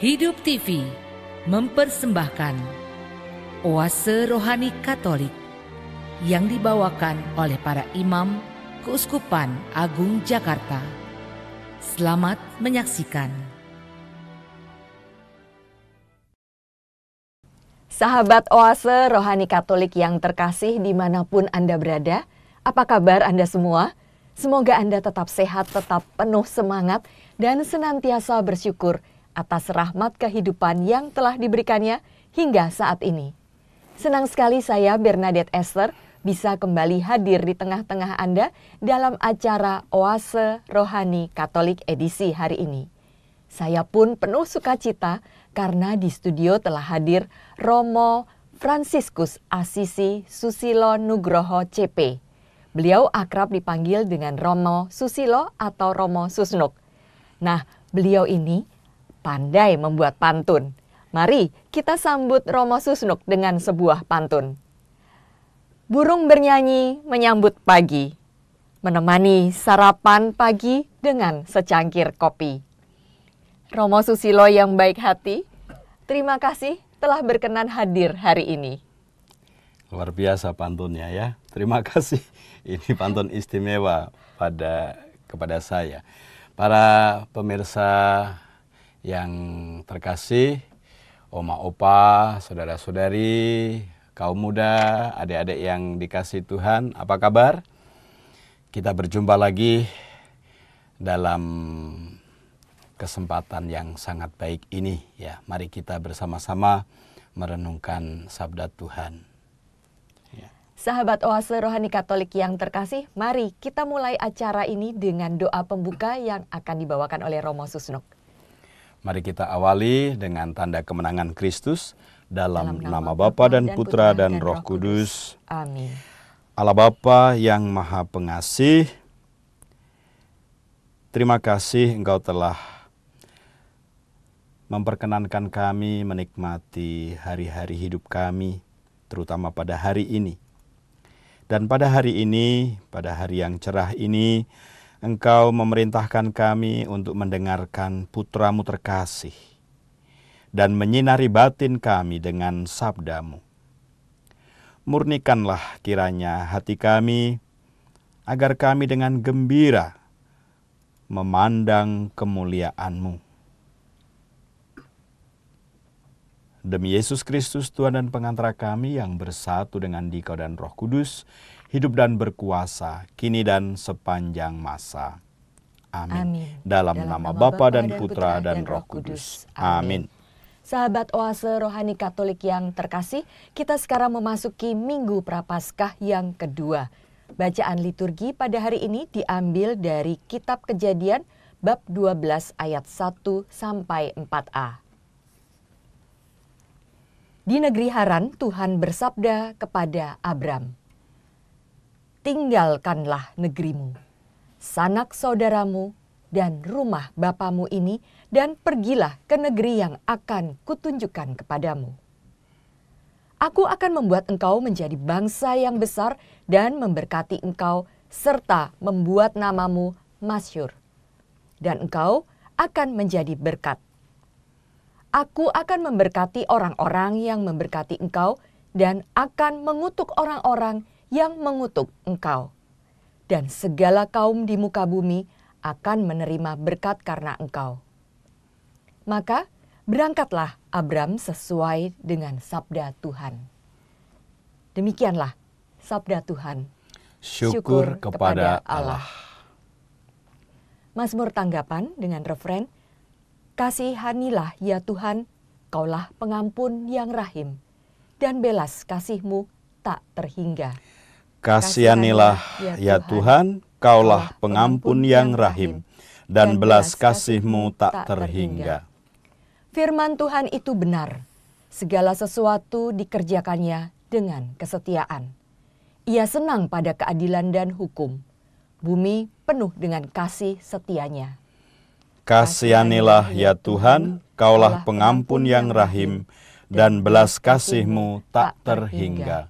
Hidup TV mempersembahkan Oase Rohani Katolik yang dibawakan oleh para imam Keuskupan Agung Jakarta. Selamat menyaksikan. Sahabat Oase Rohani Katolik yang terkasih dimanapun Anda berada, apa kabar Anda semua? Semoga Anda tetap sehat, tetap penuh semangat, dan senantiasa bersyukur – atas rahmat kehidupan yang telah diberikannya hingga saat ini. Senang sekali saya Bernadette Esther bisa kembali hadir di tengah-tengah Anda dalam acara Oase Rohani Katolik edisi hari ini. Saya pun penuh sukacita karena di studio telah hadir Romo Franciscus Asisi Susilo Nugroho CP. Beliau akrab dipanggil dengan Romo Susilo atau Romo Susnuk. Nah, beliau ini pandai membuat pantun. Mari kita sambut Romo Susnuk dengan sebuah pantun. Burung bernyanyi menyambut pagi, menemani sarapan pagi dengan secangkir kopi. Romo Susilo yang baik hati, terima kasih telah berkenan hadir hari ini. Luar biasa pantunnya ya. Terima kasih. Ini pantun istimewa pada kepada saya. Para pemirsa yang terkasih, oma opa, saudara-saudari, kaum muda, adik-adik yang dikasih Tuhan, apa kabar? Kita berjumpa lagi dalam kesempatan yang sangat baik ini ya. Mari kita bersama-sama merenungkan sabda Tuhan. Ya. Sahabat Oase Rohani Katolik yang terkasih, mari kita mulai acara ini dengan doa pembuka yang akan dibawakan oleh Romo Susnuk. Mari kita awali dengan tanda kemenangan Kristus dalam, dalam nama Bapa dan, dan Putra dan, dan Roh Kudus. Amin. Allah Bapa yang Maha Pengasih, terima kasih Engkau telah memperkenankan kami menikmati hari-hari hidup kami, terutama pada hari ini. Dan pada hari ini, pada hari yang cerah ini, Engkau memerintahkan kami untuk mendengarkan putramu terkasih dan menyinari batin kami dengan sabdamu. Murnikanlah kiranya hati kami agar kami dengan gembira memandang kemuliaanmu. Demi Yesus Kristus Tuhan dan pengantara kami yang bersatu dengan Dikau dan Roh Kudus, hidup dan berkuasa, kini dan sepanjang masa. Amin. Amin. Dalam, Dalam nama Bapa dan, Putra dan, dan Roh Kudus. Amin. Amin. Sahabat Oase Rohani Katolik yang terkasih, kita sekarang memasuki Minggu Prapaskah yang kedua. Bacaan liturgi pada hari ini diambil dari Kitab Kejadian bab 12 ayat 1 sampai 4a. Di negeri Haran, Tuhan bersabda kepada Abram, tinggalkanlah negerimu, sanak saudaramu, dan rumah bapamu ini, dan pergilah ke negeri yang akan kutunjukkan kepadamu. Aku akan membuat engkau menjadi bangsa yang besar dan memberkati engkau, serta membuat namamu masyur. Dan engkau akan menjadi berkat. Aku akan memberkati orang-orang yang memberkati engkau, dan akan mengutuk orang-orang yang mengutuk engkau. Dan segala kaum di muka bumi akan menerima berkat karena engkau. Maka berangkatlah Abram sesuai dengan sabda Tuhan. Demikianlah sabda Tuhan. Syukur, Syukur kepada Allah. Allah. Mazmur tanggapan dengan referen, Kasihanilah ya Tuhan, kaulah pengampun yang rahim, dan belas kasihmu tak terhingga. Kasihanilah ya, ya Tuhan, Kaulah pengampun yang rahim, dan belas kasihmu tak terhingga. Firman Tuhan itu benar. Segala sesuatu dikerjakannya dengan kesetiaan. Ia senang pada keadilan dan hukum. Bumi penuh dengan kasih setianya. Kasihanilah ya, ya Tuhan, Kaulah pengampun yang rahim, dan belas kasihmu tak terhingga.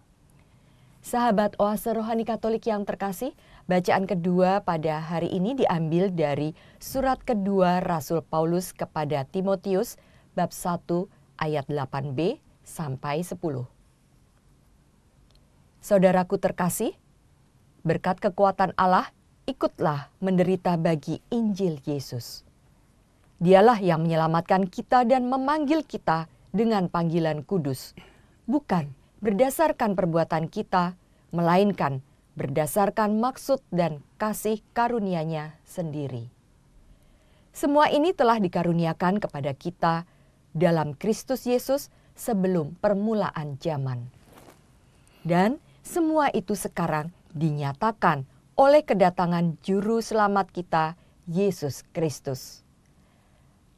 Sahabat Oase Rohani Katolik yang terkasih, bacaan kedua pada hari ini diambil dari surat kedua Rasul Paulus kepada Timotius bab 1 ayat 8b sampai 10. Saudaraku terkasih, berkat kekuatan Allah, ikutlah menderita bagi Injil Yesus. Dialah yang menyelamatkan kita dan memanggil kita dengan panggilan kudus, bukan berdasarkan perbuatan kita, melainkan berdasarkan maksud dan kasih karunia-Nya sendiri. Semua ini telah dikaruniakan kepada kita dalam Kristus Yesus sebelum permulaan zaman. Dan semua itu sekarang dinyatakan oleh kedatangan juru selamat kita, Yesus Kristus.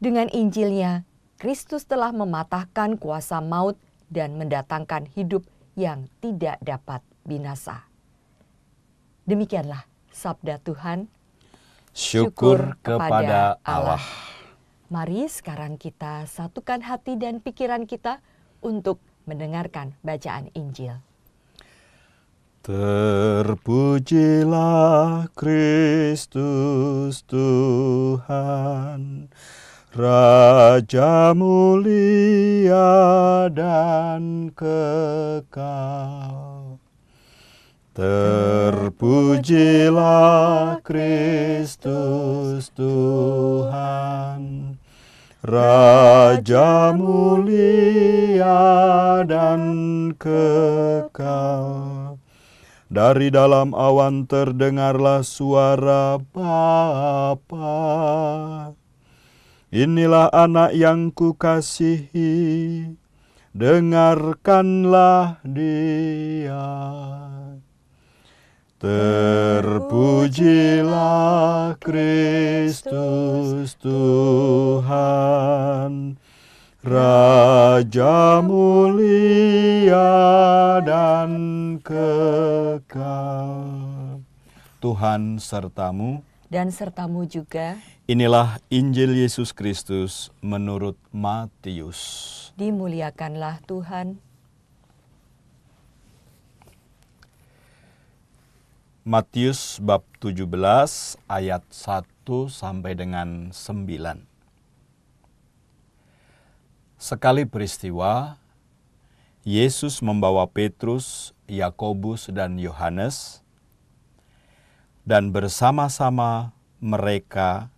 Dengan Injilnya, Kristus telah mematahkan kuasa maut dan mendatangkan hidup yang tidak dapat binasa. Demikianlah sabda Tuhan. Syukur, kepada Allah. Mari sekarang kita satukan hati dan pikiran kita untuk mendengarkan bacaan Injil. Terpujilah Kristus Tuhan, Raja mulia dan kekal Terpujilah Kristus Tuhan, Raja mulia dan kekal. Dari dalam awan terdengarlah suara Bapa. Inilah anak yang kukasihi, dengarkanlah dia. Terpujilah Kristus Tuhan, Raja mulia dan kekal. Tuhan sertamu dan sertamu juga. Inilah Injil Yesus Kristus menurut Matius. Dimuliakanlah Tuhan. Matius bab 17 ayat 1 sampai dengan 9. Sekali peristiwa, Yesus membawa Petrus, Yakobus, dan Yohanes, dan bersama-sama mereka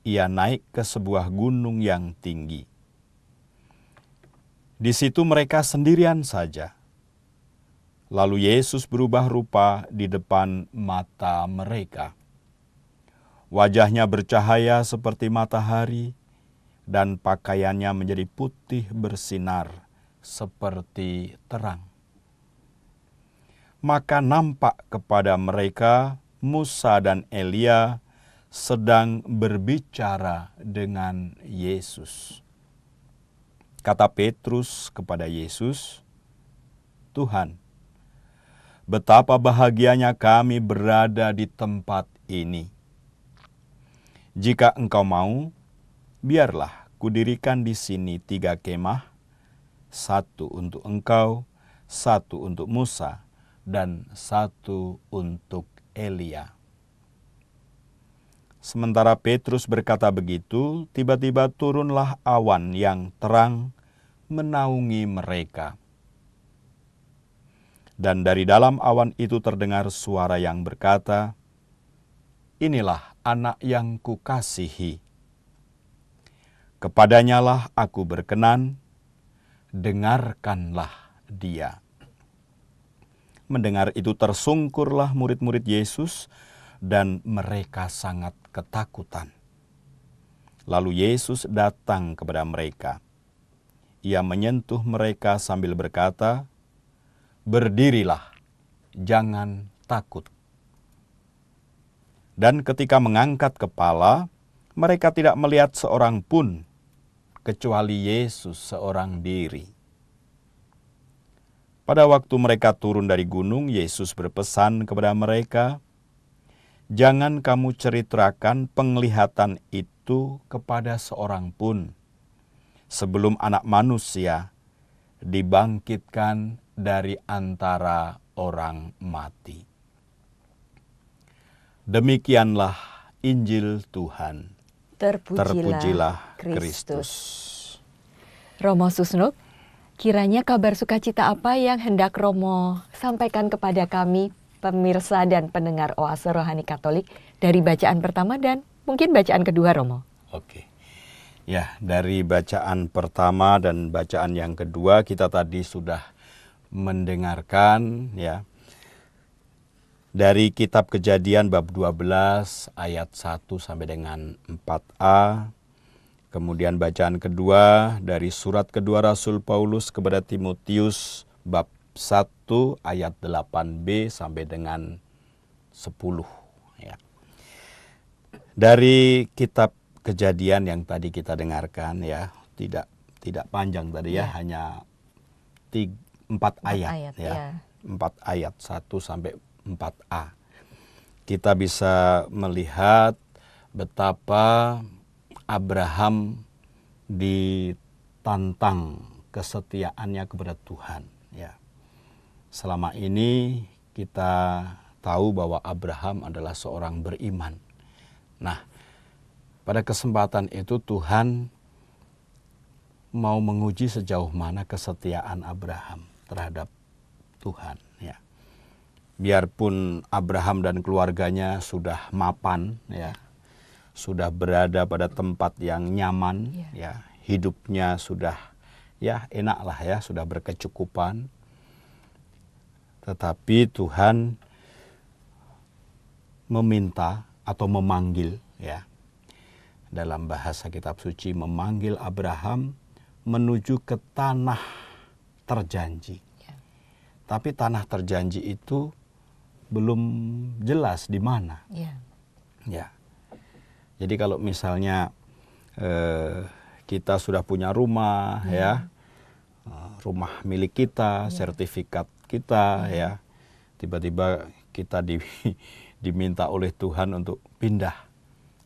ia naik ke sebuah gunung yang tinggi. Di situ mereka sendirian saja. Lalu Yesus berubah rupa di depan mata mereka. Wajahnya bercahaya seperti matahari, dan pakaiannya menjadi putih bersinar seperti terang. Maka nampak kepada mereka Musa dan Elia sedang berbicara dengan Yesus. Kata Petrus kepada Yesus, "Tuhan, betapa bahagianya kami berada di tempat ini. Jika engkau mau, biarlah kudirikan di sini tiga kemah, satu untuk engkau, satu untuk Musa, dan satu untuk Elia. Sementara Petrus berkata begitu, tiba-tiba turunlah awan yang terang menaungi mereka. Dan dari dalam awan itu terdengar suara yang berkata, Inilah anak yang kukasihi. Kepadanyalah aku berkenan, dengarkanlah dia. Mendengar itu tersungkurlah murid-murid Yesus dan mereka sangat ketakutan. Lalu Yesus datang kepada mereka. Ia menyentuh mereka sambil berkata, berdirilah, jangan takut. Dan ketika mengangkat kepala, mereka tidak melihat seorang pun, kecuali Yesus seorang diri. Pada waktu mereka turun dari gunung, Yesus berpesan kepada mereka, "Jangan kamu ceritakan penglihatan itu kepada seorang pun, sebelum Anak Manusia dibangkitkan dari antara orang mati. Demikianlah Injil Tuhan. Terpujilah, Kristus. Romo Susnuk, kiranya kabar sukacita apa yang hendak Romo sampaikan kepada kami, pemirsa dan pendengar Oase Rohani Katolik, dari bacaan pertama dan mungkin bacaan kedua, Romo. Oke. Ya, dari bacaan pertama dan bacaan yang kedua kita tadi sudah mendengarkan ya dari kitab Kejadian bab 12 ayat 1 sampai dengan 4a. Kemudian bacaan kedua dari surat kedua Rasul Paulus kepada Timotius bab 1 ayat 8b sampai dengan 10 ya. Dari kitab Kejadian yang tadi kita dengarkan ya, tidak tidak panjang tadi ya, ya. hanya tiga empat ayat, ayat ya. ya. Empat ayat satu sampai empat a Kita bisa melihat betapa Abraham ditantang kesetiaannya kepada Tuhan ya. Selama ini kita tahu bahwa Abraham adalah seorang beriman. Nah, pada kesempatan itu Tuhan mau menguji sejauh mana kesetiaan Abraham terhadap Tuhan ya. Biarpun Abraham dan keluarganya sudah mapan ya, sudah berada pada tempat yang nyaman ya, ya hidupnya sudah ya enaklah ya, sudah berkecukupan. Tetapi Tuhan meminta atau memanggil ya. Dalam bahasa kitab suci memanggil Abraham menuju ke tanah terjanji. Ya. Tapi tanah terjanji itu belum jelas di mana. Ya. ya. Jadi kalau misalnya eh, kita sudah punya rumah ya, ya eh, rumah milik kita, ya. sertifikat kita ya, ya tiba-tiba kita di, diminta oleh Tuhan untuk pindah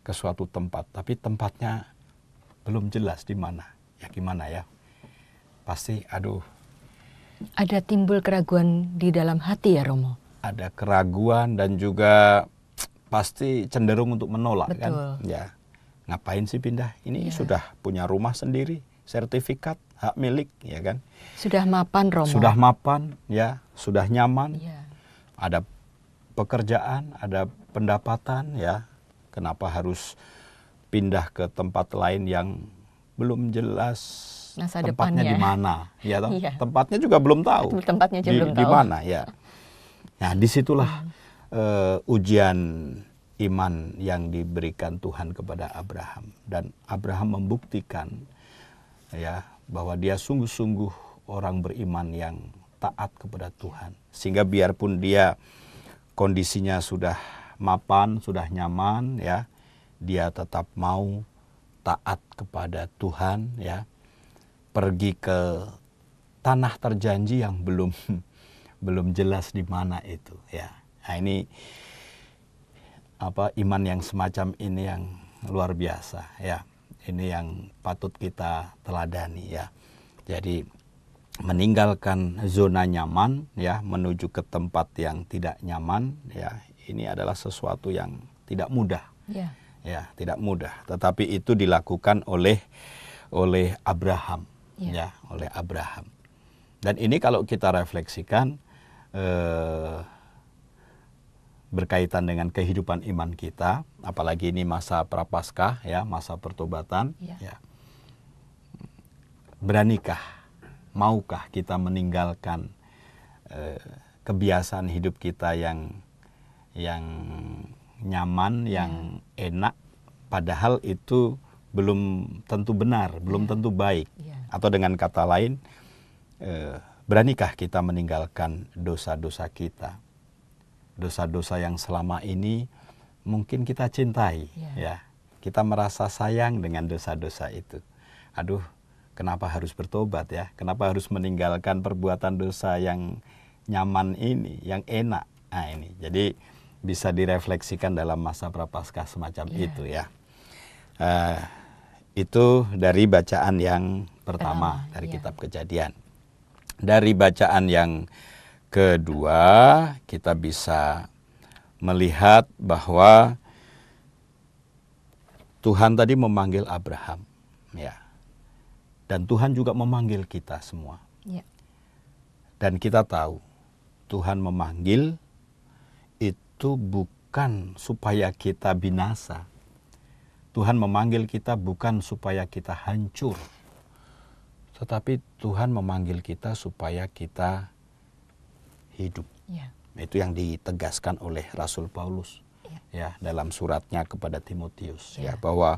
ke suatu tempat, tapi tempatnya belum jelas di mana. Ya gimana ya? Pasti aduh ada timbul keraguan di dalam hati ya Romo? Ada keraguan dan juga pasti cenderung untuk menolak kan? Betul. kan? Ya. Ngapain sih pindah? Ini ya. sudah punya rumah sendiri, sertifikat hak milik ya kan? Sudah mapan Romo. Sudah mapan ya, sudah nyaman. Ya. Ada pekerjaan, ada pendapatan ya. Kenapa harus pindah ke tempat lain yang belum jelas Masa tempatnya di mana, ya ya Tempatnya juga belum tahu. Tempatnya juga di, belum mana, ya. Nah, disitulah hmm. uh, ujian iman yang diberikan Tuhan kepada Abraham dan Abraham membuktikan ya bahwa dia sungguh-sungguh orang beriman yang taat kepada Tuhan sehingga biarpun dia kondisinya sudah mapan, sudah nyaman ya, dia tetap mau taat kepada Tuhan ya pergi ke tanah terjanji yang belum belum jelas di mana itu ya nah, ini apa iman yang semacam ini yang luar biasa ya ini yang patut kita teladani ya jadi meninggalkan zona nyaman ya menuju ke tempat yang tidak nyaman ya ini adalah sesuatu yang tidak mudah yeah. ya tidak mudah tetapi itu dilakukan oleh oleh Abraham ya, ya oleh Abraham. Dan ini kalau kita refleksikan eh, berkaitan dengan kehidupan iman kita, apalagi ini masa prapaskah ya, masa pertobatan yeah. ya. Beranikah, maukah kita meninggalkan eh, kebiasaan hidup kita yang yang nyaman, yang yeah. enak padahal itu belum tentu benar, belum iya. tentu baik. Iya. Atau dengan kata lain, eh, beranikah kita meninggalkan dosa-dosa kita? Dosa-dosa yang selama ini mungkin kita cintai, iya. ya. Kita merasa sayang dengan dosa-dosa itu. Aduh, kenapa harus bertobat ya? Kenapa harus meninggalkan perbuatan dosa yang nyaman ini, yang enak? Nah, ini. Jadi bisa direfleksikan dalam masa prapaskah semacam yeah. itu ya. Uh, itu dari bacaan yang pertama, pertama dari iya. kitab Kejadian. Dari bacaan yang kedua, kita bisa melihat bahwa Tuhan tadi memanggil Abraham, ya. Dan Tuhan juga memanggil kita semua. Ya. Dan kita tahu Tuhan memanggil itu bukan supaya kita binasa, Tuhan memanggil kita bukan supaya kita hancur, tetapi Tuhan memanggil kita supaya kita hidup. Ya. Itu yang ditegaskan oleh Rasul Paulus ya, ya dalam suratnya kepada Timotius ya. ya bahwa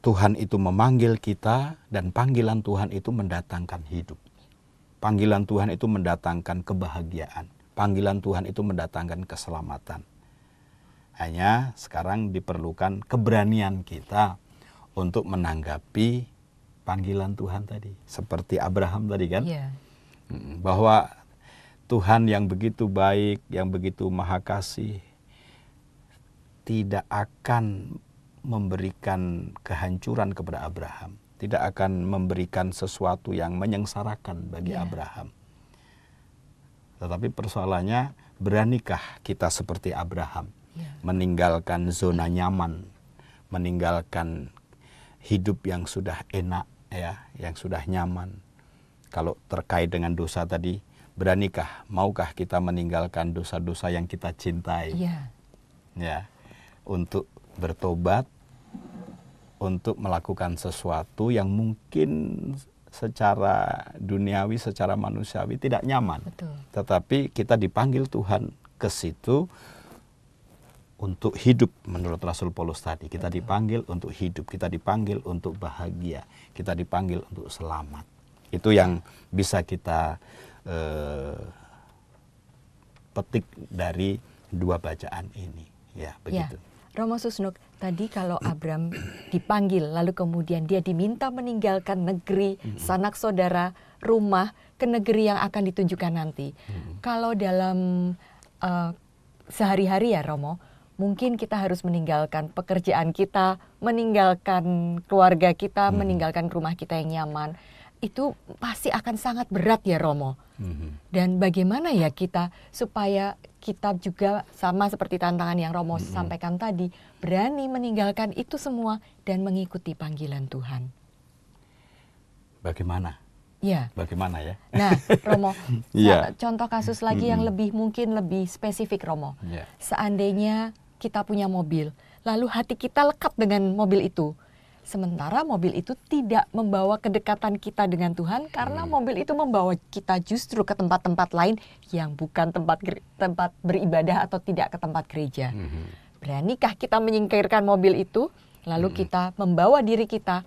Tuhan itu memanggil kita dan panggilan Tuhan itu mendatangkan hidup. Panggilan Tuhan itu mendatangkan kebahagiaan. Panggilan Tuhan itu mendatangkan keselamatan. Hanya sekarang diperlukan keberanian kita untuk menanggapi panggilan Tuhan tadi. Seperti Abraham tadi kan. Yeah. Bahwa Tuhan yang begitu baik, yang begitu maha kasih, tidak akan memberikan kehancuran kepada Abraham, tidak akan memberikan sesuatu yang menyengsarakan bagi yeah. Abraham. Tetapi persoalannya, beranikah kita seperti Abraham? Ya. meninggalkan zona nyaman, meninggalkan hidup yang sudah enak ya, yang sudah nyaman. Kalau terkait dengan dosa tadi, beranikah, maukah kita meninggalkan dosa-dosa yang kita cintai? Ya. Ya. Untuk bertobat, untuk melakukan sesuatu yang mungkin secara duniawi, secara manusiawi tidak nyaman. Betul. Tetapi kita dipanggil Tuhan ke situ untuk hidup menurut Rasul Paulus tadi. Kita dipanggil untuk hidup, kita dipanggil untuk bahagia, kita dipanggil untuk selamat. Itu yang bisa kita eh, petik dari dua bacaan ini. Ya, ya begitu. Ya. Romo Susnuk, tadi kalau Abram dipanggil lalu kemudian dia diminta meninggalkan negeri, sanak saudara, rumah ke negeri yang akan ditunjukkan nanti. -hmm. Kalau dalam uh, sehari-hari ya Romo, mungkin kita harus meninggalkan pekerjaan kita, meninggalkan keluarga kita, hmm. meninggalkan rumah kita yang nyaman. Itu pasti akan sangat berat ya Romo. Hmm. Dan bagaimana ya kita supaya kita juga sama seperti tantangan yang Romo hmm. sampaikan tadi, berani meninggalkan itu semua dan mengikuti panggilan Tuhan. Bagaimana? Ya. Bagaimana ya? Nah, Romo, ya. contoh kasus lagi yang hmm. lebih mungkin lebih spesifik, Romo. Ya. Seandainya kita punya mobil, lalu hati kita lekat dengan mobil itu. Sementara mobil itu tidak membawa kedekatan kita dengan Tuhan karena hmm. mobil itu membawa kita justru ke tempat-tempat lain yang bukan tempat tempat beribadah atau tidak ke tempat gereja. Hmm. Beranikah kita menyingkirkan mobil itu lalu hmm. kita membawa diri kita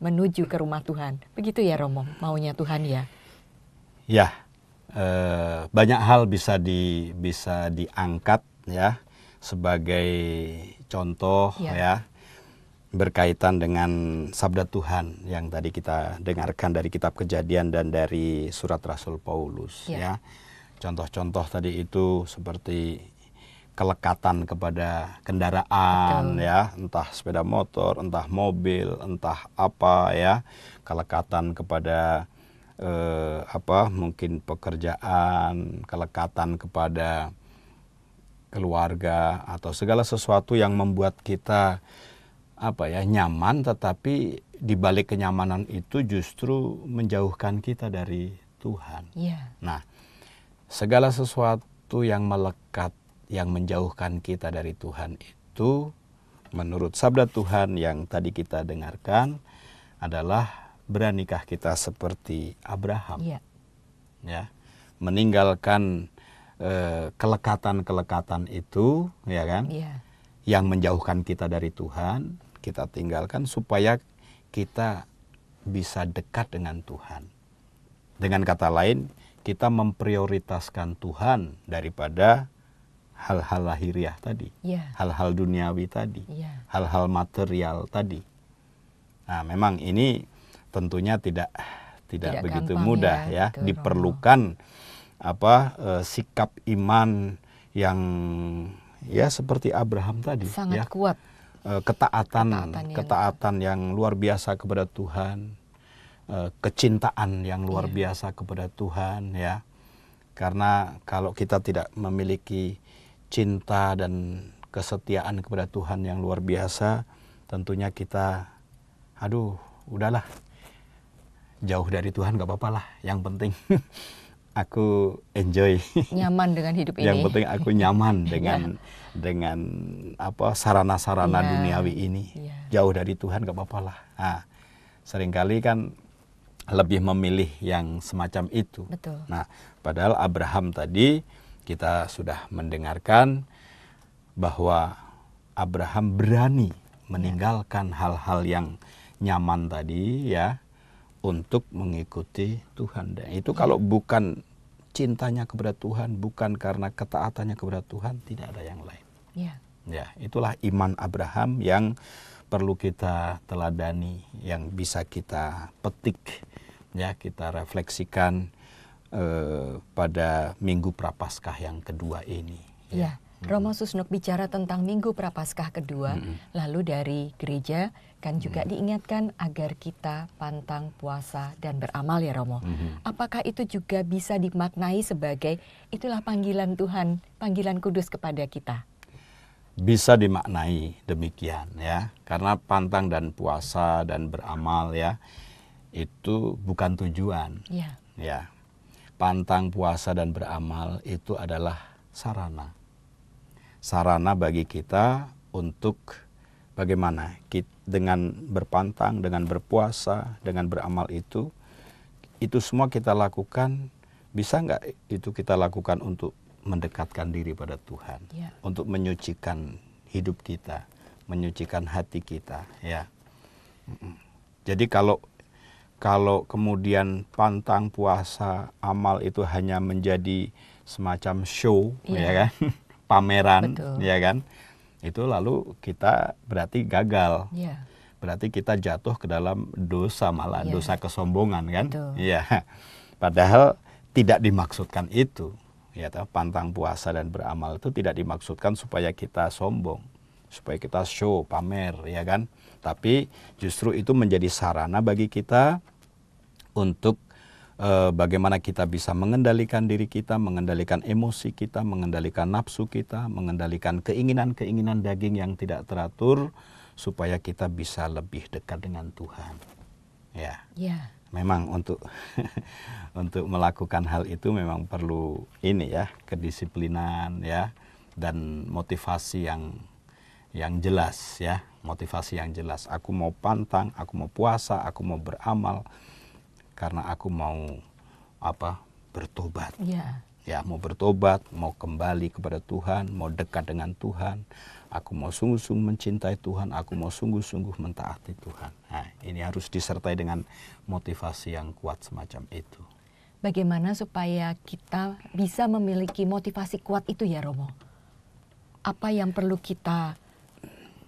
menuju ke rumah Tuhan. Begitu ya Romo, maunya Tuhan ya. Ya. Eh, banyak hal bisa di bisa diangkat ya sebagai contoh ya. ya berkaitan dengan sabda Tuhan yang tadi kita dengarkan dari kitab Kejadian dan dari surat Rasul Paulus iya. ya. Contoh-contoh tadi itu seperti kelekatan kepada kendaraan Betul. ya, entah sepeda motor, entah mobil, entah apa ya, kelekatan kepada eh, apa mungkin pekerjaan, kelekatan kepada keluarga atau segala sesuatu yang membuat kita apa ya nyaman tetapi di balik kenyamanan itu justru menjauhkan kita dari Tuhan. Yeah. Nah, segala sesuatu yang melekat yang menjauhkan kita dari Tuhan itu menurut sabda Tuhan yang tadi kita dengarkan adalah beranikah kita seperti Abraham. Yeah. Ya. Meninggalkan Eh, kelekatan-kelekatan itu, ya kan? Yeah. Yang menjauhkan kita dari Tuhan, kita tinggalkan supaya kita bisa dekat dengan Tuhan. Dengan kata lain, kita memprioritaskan Tuhan daripada hal-hal lahiriah tadi, hal iya. hal-hal duniawi tadi, hal iya. hal-hal material tadi. Nah, memang ini tentunya tidak tidak, tidak begitu gampang mudah ya, ya. diperlukan apa eh, sikap iman yang ya seperti Abraham tadi sangat ya. kuat eh, ketaatan ketaatan yang... ketaatan yang luar biasa kepada Tuhan eh, kecintaan yang luar yeah. biasa kepada Tuhan ya karena kalau kita tidak memiliki cinta dan kesetiaan kepada Tuhan yang luar biasa tentunya kita aduh udahlah jauh dari Tuhan gak apa-apa lah yang penting aku enjoy nyaman dengan hidup ini yang penting aku nyaman dengan ya. dengan apa sarana-sarana ya. duniawi ini ya. jauh dari Tuhan gak apa-apa lah nah, seringkali kan lebih memilih yang semacam itu Betul. nah padahal Abraham tadi kita sudah mendengarkan bahwa Abraham berani iya. meninggalkan hal-hal yang nyaman tadi ya untuk mengikuti Tuhan. Dan itu kalau bukan cintanya kepada Tuhan, bukan karena ketaatannya kepada Tuhan, tidak ada yang lain. Ya. ya, itulah iman Abraham yang perlu kita teladani, yang bisa kita petik, ya kita refleksikan eh, pada Minggu Prapaskah yang kedua ini. Ya. ya. Romo Susnuk bicara tentang Minggu Prapaskah kedua, hmm. lalu dari gereja kan juga hmm. diingatkan agar kita pantang puasa dan beramal ya Romo. Hmm. Apakah itu juga bisa dimaknai sebagai itulah panggilan Tuhan, panggilan kudus kepada kita? Bisa dimaknai demikian ya, karena pantang dan puasa dan beramal ya itu bukan tujuan. yeah. ya. Pantang puasa dan beramal itu adalah sarana sarana bagi kita untuk bagaimana kita, dengan berpantang, dengan berpuasa, dengan beramal itu, itu semua kita lakukan, bisa nggak itu kita lakukan untuk mendekatkan diri pada Tuhan, ya. untuk menyucikan hidup kita, menyucikan hati kita, ya. Jadi kalau kalau kemudian pantang puasa amal itu hanya menjadi semacam show, yeah. ya kan? pameran, Betul. ya kan? Itu lalu kita berarti gagal. Yeah. Berarti kita jatuh ke dalam dosa malah yeah. dosa kesombongan kan? Iya. Padahal tidak dimaksudkan itu. Ya, tahu? pantang puasa dan beramal itu tidak dimaksudkan supaya kita sombong, supaya kita show, pamer, ya kan? Tapi justru itu menjadi sarana bagi kita untuk Eh, bagaimana kita bisa mengendalikan diri kita, mengendalikan emosi kita, mengendalikan nafsu kita, mengendalikan keinginan-keinginan daging yang tidak teratur supaya kita bisa lebih dekat dengan Tuhan. Ya. Ya. Memang untuk untuk melakukan hal itu memang perlu ini ya, kedisiplinan ya dan motivasi yang yang jelas ya, motivasi yang jelas. Aku mau pantang, aku mau puasa, aku mau beramal karena aku mau apa bertobat. Ya. ya, mau bertobat, mau kembali kepada Tuhan, mau dekat dengan Tuhan. Aku mau sungguh-sungguh mencintai Tuhan, aku mau sungguh-sungguh mentaati Tuhan. Nah, ini harus disertai dengan motivasi yang kuat semacam itu. Bagaimana supaya kita bisa memiliki motivasi kuat itu ya Romo? Apa yang perlu kita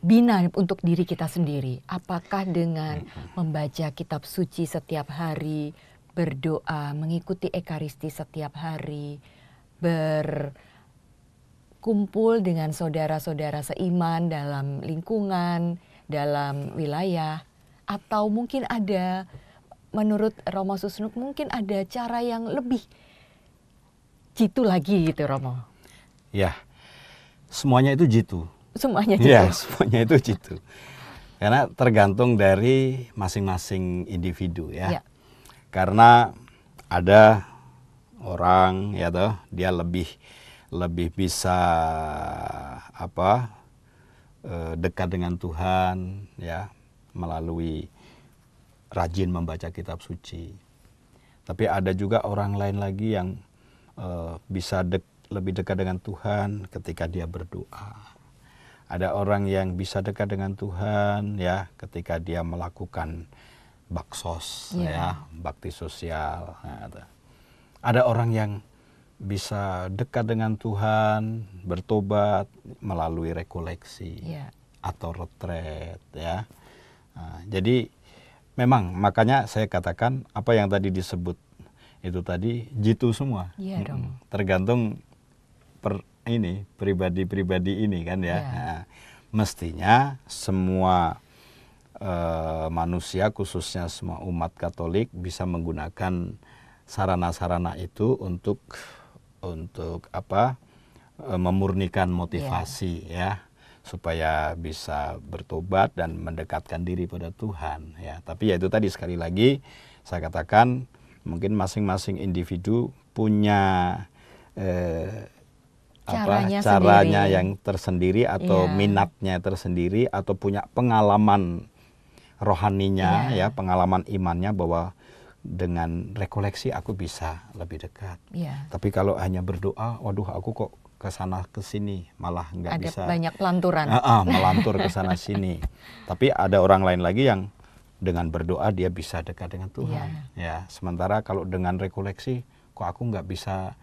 bina untuk diri kita sendiri? Apakah dengan mm-hmm. membaca kitab suci setiap hari, berdoa, mengikuti ekaristi setiap hari, berkumpul dengan saudara-saudara seiman dalam lingkungan, dalam wilayah, atau mungkin ada menurut Romo Susnuk mungkin ada cara yang lebih jitu lagi gitu Romo. Ya, semuanya itu jitu semuanya iya, gitu. Ya, semuanya itu gitu. Karena tergantung dari masing-masing individu ya. ya. Karena ada orang ya toh dia lebih lebih bisa apa eh, dekat dengan Tuhan ya melalui rajin membaca kitab suci. Tapi ada juga orang lain lagi yang uh, bisa dek, lebih dekat dengan Tuhan ketika dia berdoa. Ada orang yang bisa dekat dengan Tuhan ya ketika dia melakukan baksos yeah. ya, bakti sosial. Nah, ada orang yang bisa dekat dengan Tuhan, bertobat melalui rekoleksi yeah. atau retret ya. Nah, jadi memang makanya saya katakan apa yang tadi disebut itu tadi jitu semua. Iya dong. Tergantung per, ini pribadi-pribadi ini kan ya. ya. Nah, mestinya semua eh, manusia khususnya semua umat Katolik bisa menggunakan sarana-sarana itu untuk untuk apa? Eh, memurnikan motivasi ya. ya supaya bisa bertobat dan mendekatkan diri pada Tuhan ya. Tapi ya itu tadi sekali lagi saya katakan mungkin masing-masing individu punya eh, caranya, apa, caranya sendiri. yang tersendiri atau yeah. minatnya tersendiri atau punya pengalaman rohaninya yeah. ya pengalaman imannya bahwa dengan rekoleksi aku bisa lebih dekat. Yeah. Tapi kalau hanya berdoa, waduh aku kok ke sana ke sini malah nggak bisa ada banyak pelanturan uh, uh, melantur ke sana sini tapi ada orang lain lagi yang dengan berdoa dia bisa dekat dengan Tuhan yeah. ya sementara kalau dengan rekoleksi kok aku nggak bisa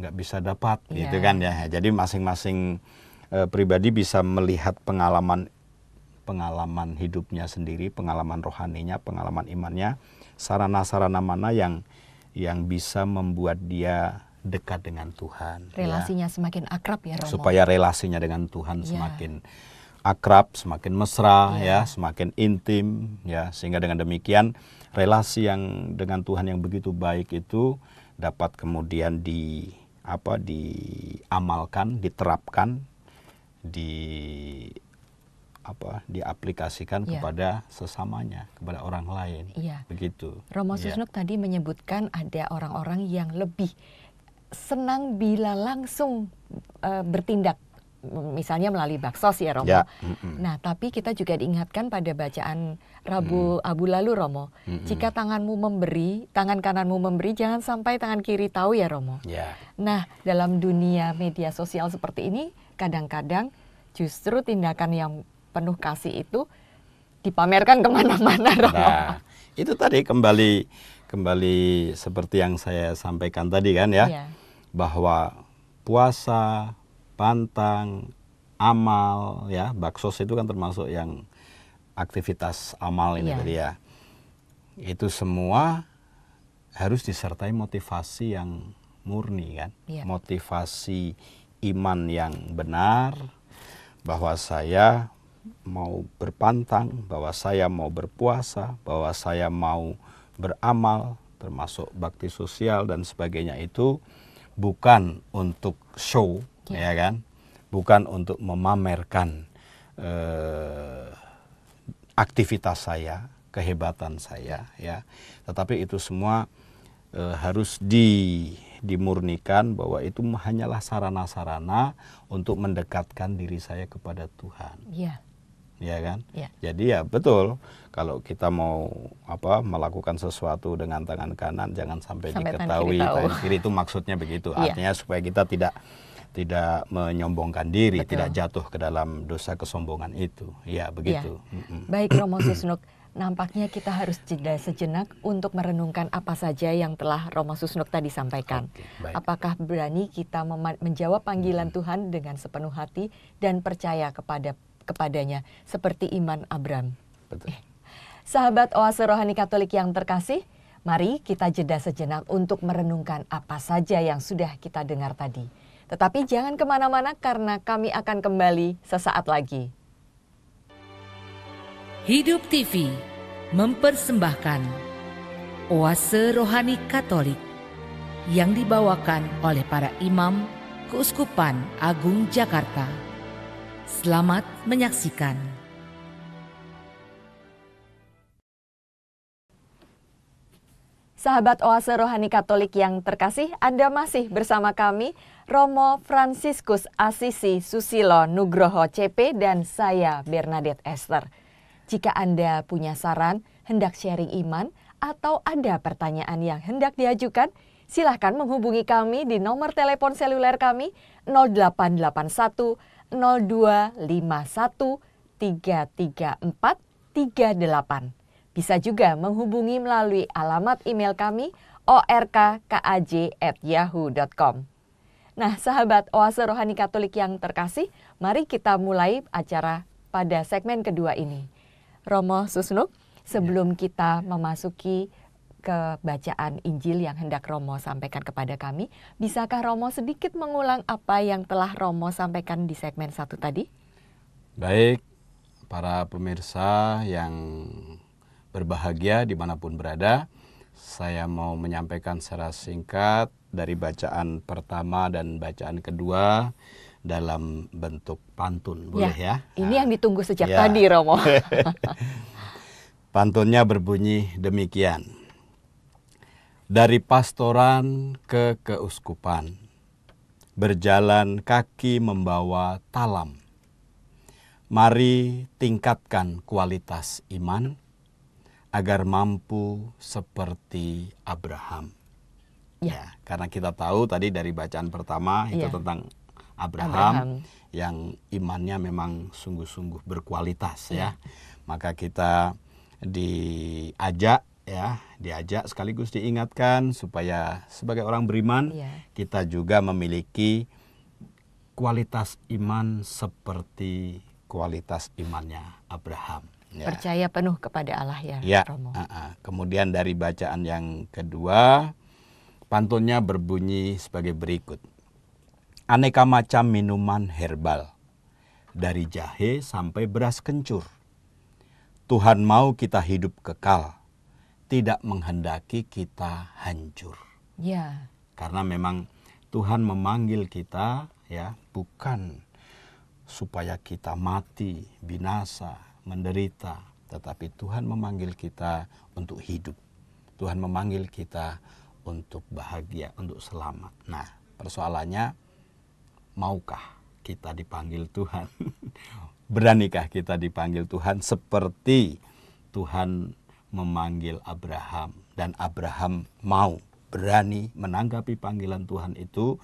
nggak bisa dapat yeah. gitu iya. kan ya jadi masing-masing e, pribadi bisa melihat pengalaman pengalaman hidupnya sendiri pengalaman rohaninya pengalaman imannya sarana-sarana mana yang yang bisa membuat dia dekat dengan Tuhan ya. relasinya ya. semakin akrab ya Romo supaya relasinya dengan Tuhan yeah. semakin akrab semakin mesra yeah. ya semakin intim ya sehingga dengan demikian relasi yang dengan Tuhan yang begitu baik itu dapat kemudian di apa diamalkan, diterapkan, di apa diaplikasikan ya. kepada sesamanya, kepada orang lain. Iya. Begitu. Romo ya. Susnuk tadi menyebutkan ada orang-orang yang lebih senang bila langsung uh, bertindak misalnya melalui baksos ya Romo. Ya. Nah, tapi kita juga diingatkan pada bacaan Rabu mm. Abu lalu Romo, mm jika tanganmu memberi, tangan kananmu memberi, jangan sampai tangan kiri tahu ya Romo. Ya. Nah, dalam dunia media sosial seperti ini, kadang-kadang justru tindakan yang penuh kasih itu dipamerkan kemana-mana Romo. Nah, itu tadi kembali kembali seperti yang saya sampaikan tadi kan ya, ya. bahwa puasa pantang, amal ya. Baksos itu kan termasuk yang aktivitas amal ini yeah. ya. Itu semua harus disertai motivasi yang murni kan. Yeah. Motivasi iman yang benar bahwa saya mau berpantang, bahwa saya mau berpuasa, bahwa saya mau beramal, termasuk bakti sosial dan sebagainya itu bukan untuk show, ya, ya kan? Bukan untuk memamerkan eh, aktivitas saya, kehebatan saya, ya. Tetapi itu semua eh, harus di dimurnikan bahwa itu hanyalah sarana-sarana untuk mendekatkan diri saya kepada Tuhan. Iya. Ya kan? Ya. Jadi ya betul kalau kita mau apa melakukan sesuatu dengan tangan kanan jangan sampai, sampai diketahui tangan kiri, tangan kiri itu maksudnya begitu. Ya. Artinya supaya kita tidak tidak menyombongkan diri, Betul. tidak jatuh ke dalam dosa kesombongan itu. Ya, begitu. Ya. Baik Romo Susnuk, nampaknya kita harus jeda sejenak untuk merenungkan apa saja yang telah Romo Susnuk tadi sampaikan. Okay, Apakah berani kita menjawab panggilan -hmm. Tuhan dengan sepenuh hati dan percaya kepada kepadanya seperti iman Abram? Betul. Eh. Sahabat Oase Rohani Katolik yang terkasih, mari kita jeda sejenak untuk merenungkan apa saja yang sudah kita dengar tadi. Tetapi jangan kemana-mana karena kami akan kembali sesaat lagi. Hidup TV mempersembahkan Oase Rohani Katolik yang dibawakan oleh para imam Keuskupan Agung Jakarta. Selamat menyaksikan. Sahabat Oase Rohani Katolik yang terkasih, Anda masih bersama kami Romo Franciscus Asisi Susilo Nugroho CP dan saya Bernadette Esther. Jika Anda punya saran, hendak sharing iman, atau ada pertanyaan yang hendak diajukan, silahkan menghubungi kami di nomor telepon seluler kami 0881 0251 334 38. Bisa juga menghubungi melalui alamat email kami orkkaj@yahoo.com. Nah, sahabat Oase Rohani Katolik yang terkasih, mari kita mulai acara pada segmen kedua ini. Romo Susnuk, sebelum ya. kita memasuki ke bacaan Injil yang hendak Romo sampaikan kepada kami, bisakah Romo sedikit mengulang apa yang telah Romo sampaikan di segmen satu tadi? Baik, para pemirsa yang berbahagia dimanapun berada, saya mau menyampaikan secara singkat dari bacaan pertama dan bacaan kedua dalam bentuk pantun, ya, boleh ya? ya? Ini yang ditunggu sejak ya. tadi, Romo. Pantunnya berbunyi demikian. Dari pastoran ke keuskupan, berjalan kaki membawa talam. Mari tingkatkan kualitas iman agar mampu seperti Abraham. Ya. ya, karena kita tahu tadi dari bacaan pertama itu ya. tentang Abraham, Abraham yang imannya memang sungguh-sungguh berkualitas ya. ya. Maka kita diajak ya, diajak sekaligus diingatkan supaya sebagai orang beriman ya. kita juga memiliki kualitas iman seperti kualitas imannya Abraham. Ya. Percaya penuh kepada Allah ya, ya. Romo. Uh -uh. Kemudian dari bacaan yang kedua Pantunnya berbunyi sebagai berikut. Aneka macam minuman herbal. Dari jahe sampai beras kencur. Tuhan mau kita hidup kekal. Tidak menghendaki kita hancur. Ya. Karena memang Tuhan memanggil kita ya, bukan supaya kita mati, binasa, menderita, tetapi Tuhan memanggil kita untuk hidup. Tuhan memanggil kita untuk bahagia, untuk selamat. Nah, persoalannya maukah kita dipanggil Tuhan? Beranikah kita dipanggil Tuhan seperti Tuhan memanggil Abraham dan Abraham mau berani menanggapi panggilan Tuhan itu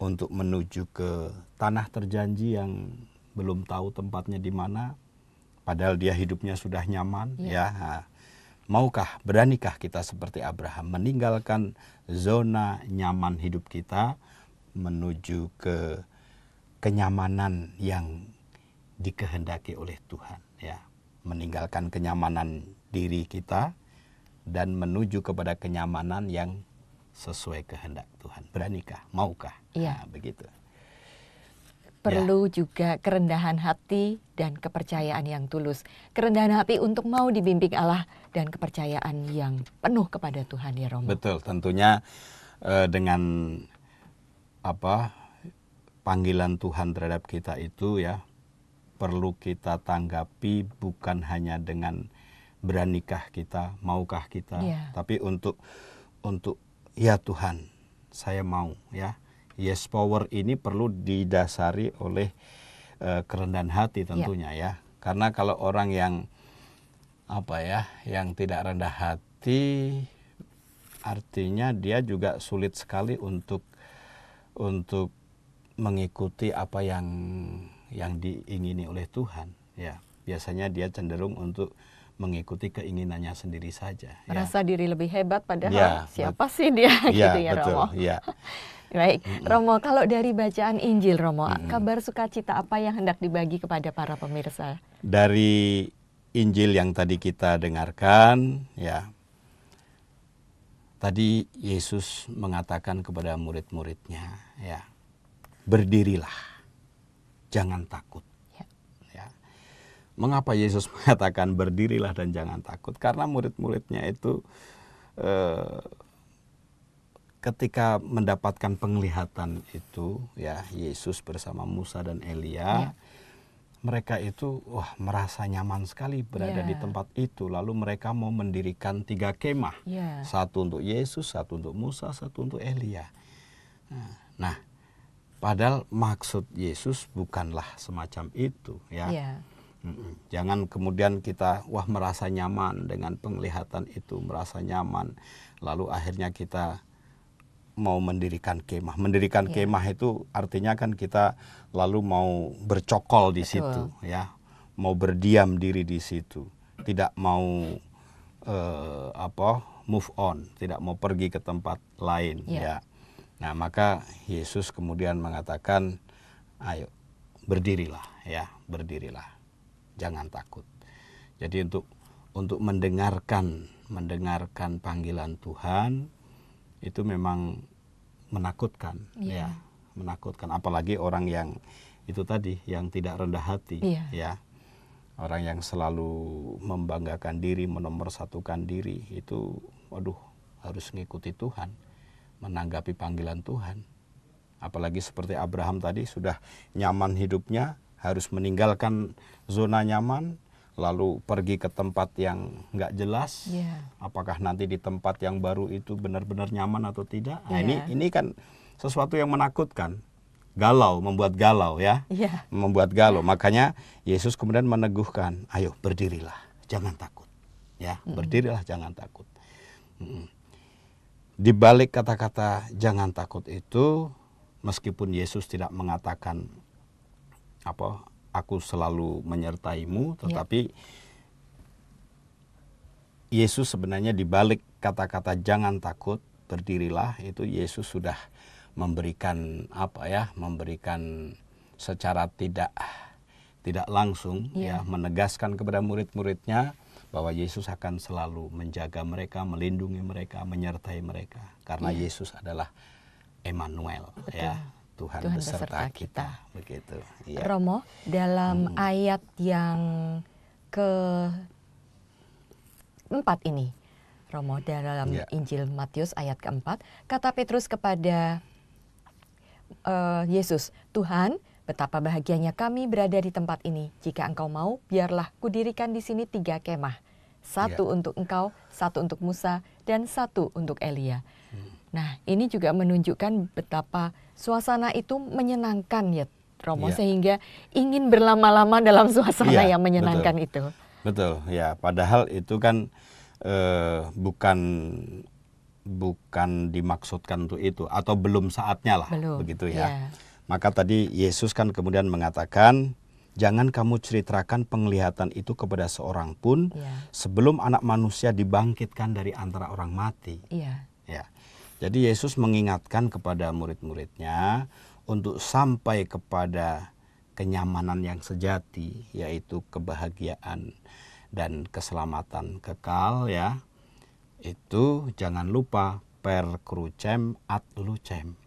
untuk menuju ke tanah terjanji yang belum tahu tempatnya di mana padahal dia hidupnya sudah nyaman iya. ya, ya. Maukah, beranikah kita seperti Abraham meninggalkan zona nyaman hidup kita menuju ke kenyamanan yang dikehendaki oleh Tuhan ya. Meninggalkan kenyamanan diri kita dan menuju kepada kenyamanan yang sesuai kehendak Tuhan. Beranikah? Maukah? Iya. Nah, begitu. Iya. perlu ya. juga kerendahan hati dan kepercayaan yang tulus. Kerendahan hati untuk mau dibimbing Allah dan kepercayaan yang penuh kepada Tuhan ya Romo. Betul, tentunya uh, dengan apa panggilan Tuhan terhadap kita itu ya perlu kita tanggapi bukan hanya dengan beranikah kita, maukah kita, ya. tapi untuk untuk ya Tuhan, saya mau ya yes power ini perlu didasari oleh uh, kerendahan hati iya. tentunya yeah. ya. Karena kalau orang yang apa ya, yang tidak rendah hati artinya dia juga sulit sekali untuk untuk mengikuti apa yang yang diingini oleh Tuhan ya. Biasanya dia cenderung untuk mengikuti keinginannya sendiri saja. Ya. Merasa ya. diri lebih hebat padahal ya, siapa sih dia ya, gitu ya betul, Romo. Ya. Baik, Romo, kalau dari bacaan Injil, Romo, hmm. kabar sukacita apa yang hendak dibagi kepada para pemirsa? Dari Injil yang tadi kita dengarkan, ya, tadi Yesus mengatakan kepada murid-muridnya, ya, berdirilah, jangan takut. Ya. Ya. Mengapa Yesus mengatakan berdirilah dan jangan takut? Karena murid-muridnya itu eh, ketika mendapatkan penglihatan itu ya Yesus bersama Musa dan Elia ya. mereka itu wah merasa nyaman sekali berada ya. di tempat itu lalu mereka mau mendirikan tiga kemah ya. satu untuk Yesus satu untuk Musa satu untuk Elia nah, nah padahal maksud Yesus bukanlah semacam itu ya, ya. Jangan kemudian kita wah merasa nyaman dengan penglihatan itu, merasa nyaman, lalu akhirnya kita mau mendirikan kemah. Mendirikan yeah. kemah itu artinya kan kita lalu mau bercokol di Betul. situ, ya, mau berdiam diri di situ, tidak mau uh, apa move on, tidak mau pergi ke tempat lain, yeah. ya. Nah maka Yesus kemudian mengatakan, ayo berdirilah, ya, berdirilah, jangan takut. Jadi untuk untuk mendengarkan mendengarkan panggilan Tuhan itu memang menakutkan yeah. ya menakutkan apalagi orang yang itu tadi yang tidak rendah hati yeah. ya orang yang selalu membanggakan diri menomorsatukan diri itu waduh harus mengikuti Tuhan menanggapi panggilan Tuhan apalagi seperti Abraham tadi sudah nyaman hidupnya harus meninggalkan zona nyaman lalu pergi ke tempat yang nggak jelas, yeah. apakah nanti di tempat yang baru itu benar-benar nyaman atau tidak? Nah, yeah. ini iya. ini kan sesuatu yang menakutkan, galau, membuat galau ya, yeah. membuat galau. Makanya Yesus kemudian meneguhkan, ayo berdirilah, jangan takut, ya mm. berdirilah, jangan takut. Mm. Di balik kata-kata jangan takut itu, meskipun Yesus tidak mengatakan apa aku selalu menyertaimu ya. tetapi ya. Yesus sebenarnya di balik kata-kata jangan takut berdirilah itu Yesus sudah memberikan apa ya memberikan secara tidak tidak langsung ya, ya menegaskan kepada murid-muridnya bahwa Yesus akan selalu menjaga mereka, melindungi mereka, menyertai mereka karena ya. Yesus adalah Emmanuel ya. Betul. ya Tuhan, Tuhan beserta, beserta kita. kita. Begitu. Ya. Romo, dalam hmm. ayat yang ke empat ini, Romo dalam ya. Injil Matius ayat keempat, kata Petrus kepada uh, Yesus, Tuhan, betapa bahagianya kami berada di tempat ini. Jika Engkau mau, biarlah kudirikan di sini tiga kemah, satu ya. untuk Engkau, satu untuk Musa, dan satu untuk Elia. Hmm. Nah, ini juga menunjukkan betapa suasana itu menyenangkan ya Romo ya. sehingga ingin berlama-lama dalam suasana ya, yang menyenangkan betul. itu. Betul ya padahal itu kan eh, bukan bukan dimaksudkan untuk itu atau belum saatnya lah belum. begitu ya. ya. Maka tadi Yesus kan kemudian mengatakan jangan kamu ceritakan penglihatan itu kepada seorang pun ya. sebelum anak manusia dibangkitkan dari antara orang mati. Iya. Ya. Ya. Jadi Yesus mengingatkan kepada murid-muridnya untuk sampai kepada kenyamanan yang sejati yaitu kebahagiaan dan keselamatan kekal ya. Itu jangan lupa per crucem ad lucem.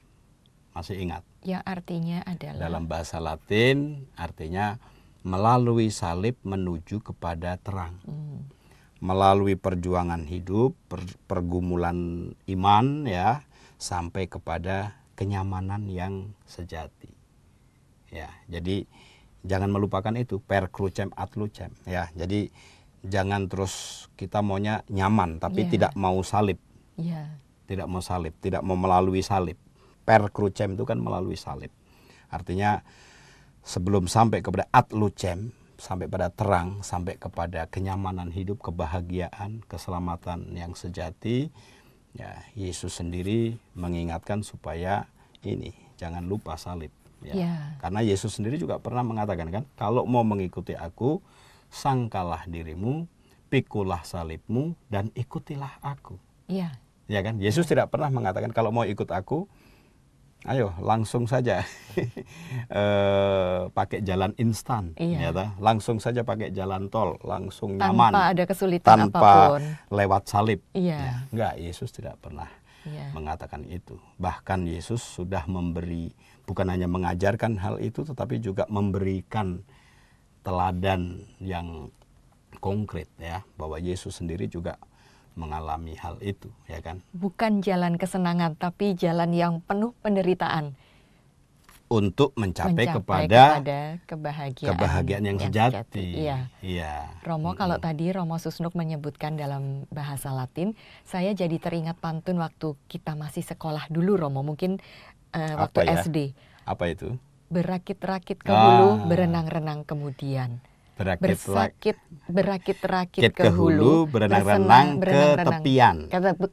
Masih ingat? Yang artinya adalah dalam bahasa Latin artinya melalui salib menuju kepada terang. Hmm melalui perjuangan hidup, pergumulan iman ya sampai kepada kenyamanan yang sejati. Ya, jadi jangan melupakan itu per crucem at lucem ya. Jadi jangan terus kita maunya nyaman tapi yeah. tidak mau salib. Yeah. Tidak mau salib, tidak mau melalui salib. Per crucem itu kan melalui salib. Artinya sebelum sampai kepada ad lucem sampai pada terang, sampai kepada kenyamanan hidup, kebahagiaan, keselamatan yang sejati. Ya, Yesus sendiri mengingatkan supaya ini jangan lupa salib. Ya. ya. Karena Yesus sendiri juga pernah mengatakan kan, kalau mau mengikuti Aku, sangkalah dirimu, pikulah salibmu, dan ikutilah Aku. Iya. Ya kan, Yesus ya. tidak pernah mengatakan kalau mau ikut Aku, Ayo langsung saja e, pakai jalan instan, iya. ya langsung saja pakai jalan tol, langsung tanpa nyaman, tanpa ada kesulitan tanpa apapun. lewat salib. Iya. Ya, enggak, Yesus tidak pernah iya. mengatakan itu. Bahkan Yesus sudah memberi bukan hanya mengajarkan hal itu tetapi juga memberikan teladan yang konkret ya bahwa Yesus sendiri juga mengalami hal itu, ya kan? Bukan jalan kesenangan, tapi jalan yang penuh penderitaan. Untuk mencapai, mencapai kepada, kepada kebahagiaan, kebahagiaan yang, yang sejati. sejati. Iya. iya. Romo, mm -hmm. kalau tadi Romo Susnuk menyebutkan dalam bahasa Latin, saya jadi teringat pantun waktu kita masih sekolah dulu, Romo. Mungkin uh, waktu Apa ya? SD. Apa itu? Berakit-rakit ke ah. berenang-renang kemudian berakit bersakit berakit rakit ke, ke hulu berenang-renang ke tepian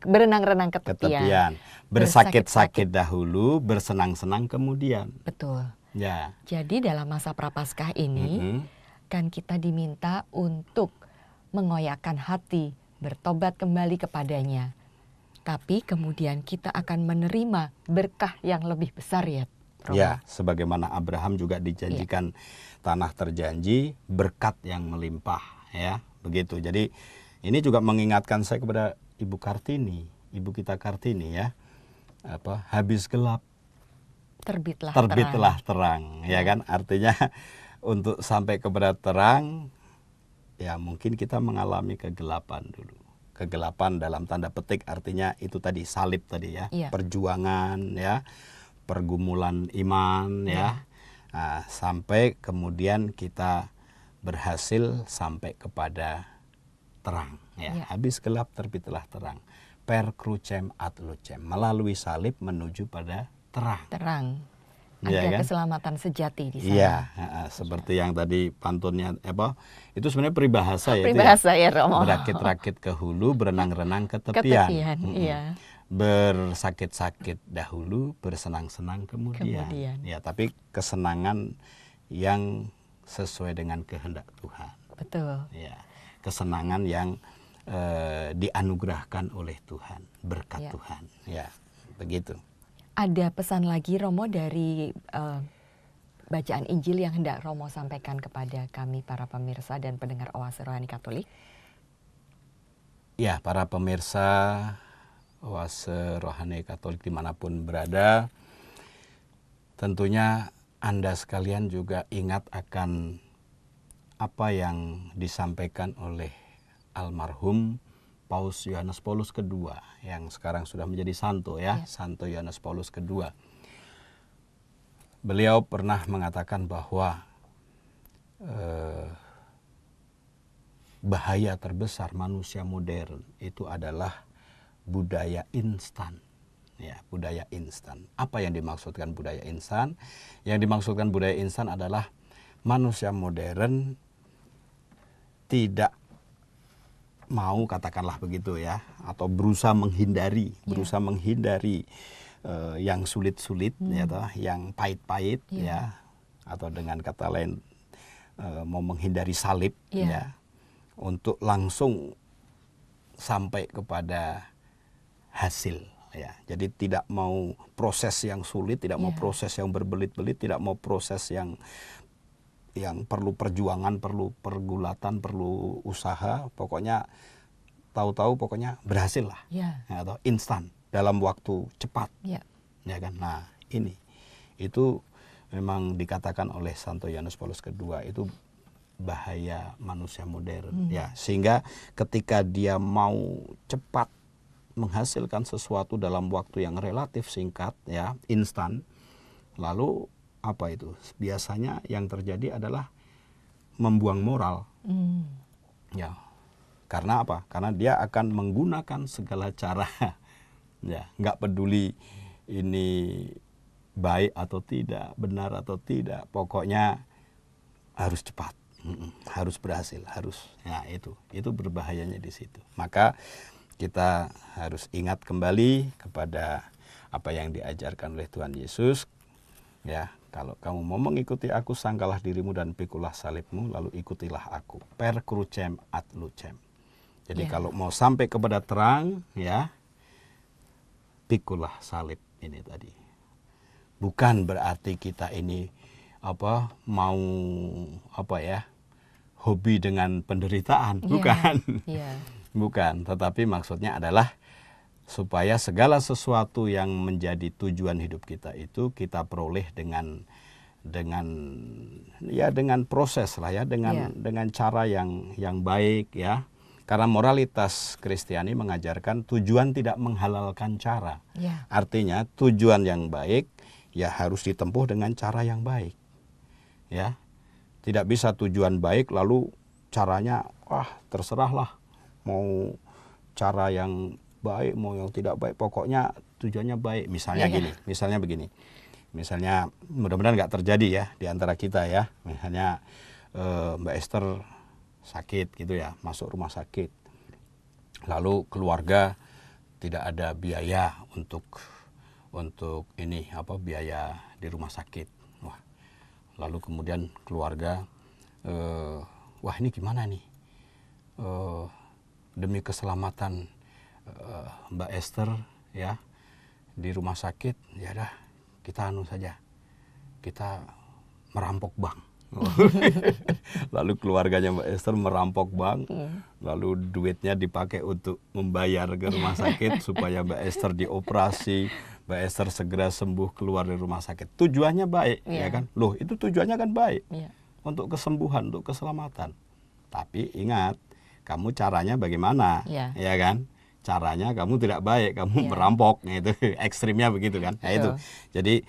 berenang-renang ke tepian bersakit-sakit dahulu bersenang-senang kemudian betul ya jadi dalam masa prapaskah ini mm -hmm. kan kita diminta untuk mengoyakkan hati bertobat kembali kepadanya tapi kemudian kita akan menerima berkah yang lebih besar ya Romo. Ya, sebagaimana Abraham juga dijanjikan ya. tanah terjanji, berkat yang melimpah, ya, begitu. Jadi ini juga mengingatkan saya kepada Ibu Kartini, Ibu kita Kartini ya. Apa? Habis gelap terbitlah terbitlah terang, terang ya, ya. kan? Artinya untuk sampai kepada terang ya mungkin kita mengalami kegelapan dulu kegelapan dalam tanda petik artinya itu tadi salib tadi ya, ya. perjuangan ya pergumulan iman ya, ya. Nah, sampai kemudian kita berhasil sampai kepada terang ya. ya. Habis gelap terbitlah terang. Per crucem ad lucem, melalui salib menuju pada terang. Terang. Ya, kan? keselamatan sejati di sana. Iya, seperti yang tadi pantunnya apa? Itu sebenarnya peribahasa ya. ya? Peribahasa ya, ya Romo. rakit rakit ke hulu, berenang-renang ke tepian. iya bersakit-sakit dahulu, bersenang-senang kemudian. kemudian. Ya, tapi kesenangan yang sesuai dengan kehendak Tuhan. Betul. Ya, kesenangan yang e, dianugerahkan oleh Tuhan, berkat ya. Tuhan. Ya, begitu. Ada pesan lagi Romo dari e, bacaan Injil yang hendak Romo sampaikan kepada kami para pemirsa dan pendengar Oase Rohani Katolik? Ya, para pemirsa oase rohani Katolik dimanapun berada, tentunya Anda sekalian juga ingat akan apa yang disampaikan oleh almarhum Paus Yohanes Paulus II yang sekarang sudah menjadi santo ya, ya. Santo Yohanes Paulus II. Beliau pernah mengatakan bahwa eh, bahaya terbesar manusia modern itu adalah budaya instan. Ya, budaya instan. Apa yang dimaksudkan budaya instan? Yang dimaksudkan budaya instan adalah manusia modern tidak mau katakanlah begitu ya atau berusaha menghindari, yeah. berusaha menghindari uh, yang sulit-sulit hmm. ya toh, yang pahit-pahit yeah. ya atau dengan kata lain uh, mau menghindari salib yeah. ya untuk langsung sampai kepada hasil ya. Jadi tidak mau proses yang sulit, tidak mau iya. proses yang berbelit-belit, tidak mau proses yang yang perlu perjuangan, perlu pergulatan, perlu usaha, pokoknya tahu-tahu pokoknya berhasil lah. Yeah. Ya, atau instan dalam waktu cepat. Yeah. Ya kan? Nah, ini itu memang dikatakan oleh Santo Yanus Paulus kedua itu bahaya manusia modern hmm. ya sehingga ketika dia mau cepat menghasilkan sesuatu dalam waktu yang relatif singkat ya instan lalu apa itu biasanya yang terjadi adalah membuang moral mm. ya karena apa karena dia akan menggunakan segala cara ya nggak peduli ini baik atau tidak benar atau tidak pokoknya harus cepat harus berhasil harus ya itu itu berbahayanya di situ maka kita harus ingat kembali kepada apa yang diajarkan oleh Tuhan Yesus ya kalau kamu mau mengikuti aku sangkalah dirimu dan pikulah salibmu lalu ikutilah aku per crucem ad lucem jadi yeah. kalau mau sampai kepada terang ya pikulah salib ini tadi bukan berarti kita ini apa mau apa ya hobi dengan penderitaan yeah. bukan yeah. Bukan, tetapi maksudnya adalah supaya segala sesuatu yang menjadi tujuan hidup kita itu kita peroleh dengan dengan ya dengan proses lah ya dengan yeah. dengan cara yang yang baik ya karena moralitas Kristiani mengajarkan tujuan tidak menghalalkan cara yeah. artinya tujuan yang baik ya harus ditempuh dengan cara yang baik ya tidak bisa tujuan baik lalu caranya wah terserahlah mau cara yang baik mau yang tidak baik pokoknya tujuannya baik misalnya yeah, iya. gini misalnya begini misalnya mudah-mudahan nggak terjadi ya di antara kita ya misalnya e, Mbak Esther sakit gitu ya masuk rumah sakit lalu keluarga tidak ada biaya untuk untuk ini apa biaya di rumah sakit wah lalu kemudian keluarga e, wah ini gimana nih e, demi keselamatan uh, Mbak Esther ya di rumah sakit ya dah kita anu saja kita merampok bank lalu keluarganya Mbak Esther merampok bank hmm. lalu duitnya dipakai untuk membayar ke rumah sakit supaya Mbak Esther dioperasi Mbak Esther segera sembuh keluar dari rumah sakit tujuannya baik yeah. ya iya. kan loh itu tujuannya kan baik yeah. untuk kesembuhan untuk keselamatan tapi ingat kamu caranya bagaimana ya, ya kan caranya kamu tidak baik kamu yeah. merampok nah itu ekstrimnya begitu kan ya itu jadi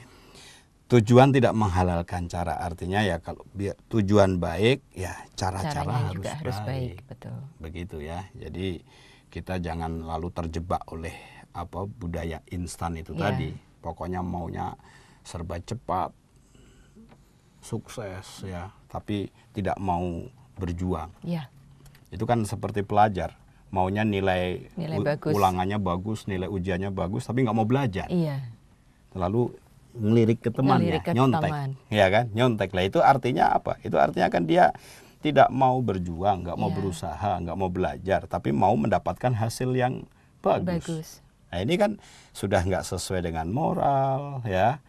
tujuan tidak menghalalkan cara artinya ya kalau tujuan baik ya cara-cara harus, baik. harus baik betul begitu ya jadi kita jangan lalu terjebak oleh apa budaya instan itu yeah. tadi pokoknya maunya serba cepat sukses ya tapi tidak mau berjuang yeah itu kan seperti pelajar maunya nilai, nilai bagus. ulangannya bagus nilai ujiannya bagus tapi nggak mau belajar iya. lalu ngelirik ke teman ngelirik ya ke nyontek teman. ya kan nyontek lah itu artinya apa itu artinya kan dia tidak mau berjuang nggak mau iya. berusaha nggak mau belajar tapi mau mendapatkan hasil yang bagus, bagus. nah ini kan sudah nggak sesuai dengan moral ya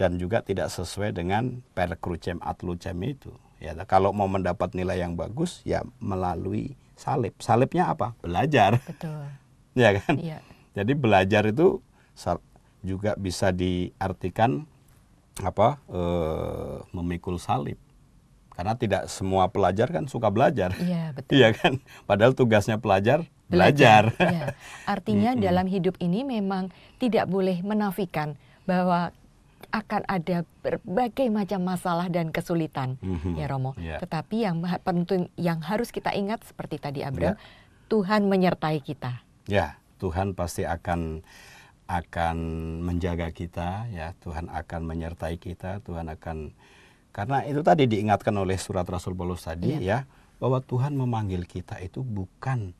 dan juga tidak sesuai dengan perkrucem atlucem itu Ya, nah, kalau mau mendapat nilai yang bagus ya melalui salib. Salibnya apa? Belajar. Betul. ya kan? ya. Jadi belajar itu juga bisa diartikan apa? E, memikul salib. Karena tidak semua pelajar kan suka belajar. Iya, betul. Iya kan? Padahal tugasnya pelajar belajar. belajar. ya. Artinya mm -hmm. dalam hidup ini memang tidak boleh menafikan bahwa akan ada berbagai macam masalah dan kesulitan mm-hmm. ya Romo. Yeah. Tetapi yang penting yang harus kita ingat seperti tadi abdul, yeah. Tuhan menyertai kita. Ya, yeah, Tuhan pasti akan akan menjaga kita ya, Tuhan akan menyertai kita, Tuhan akan karena itu tadi diingatkan oleh surat Rasul Paulus tadi yeah. ya bahwa Tuhan memanggil kita itu bukan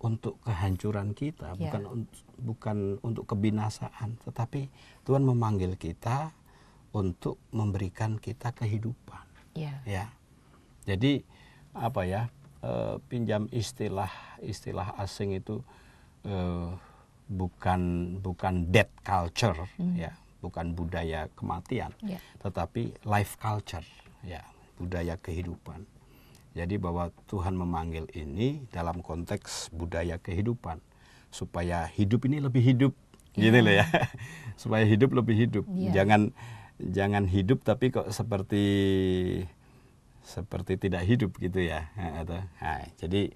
untuk kehancuran kita, yeah. bukan bukan untuk kebinasaan, tetapi Tuhan memanggil kita untuk memberikan kita kehidupan. Yeah. Ya. Jadi apa ya? Eh, pinjam istilah istilah asing itu e, bukan bukan death culture hmm. ya, bukan budaya kematian, yeah. tetapi life culture ya, budaya kehidupan. Jadi bahwa Tuhan memanggil ini dalam konteks budaya kehidupan supaya hidup ini lebih hidup gitu loh ya supaya hidup lebih hidup yeah. jangan jangan hidup tapi kok seperti seperti tidak hidup gitu ya nah, jadi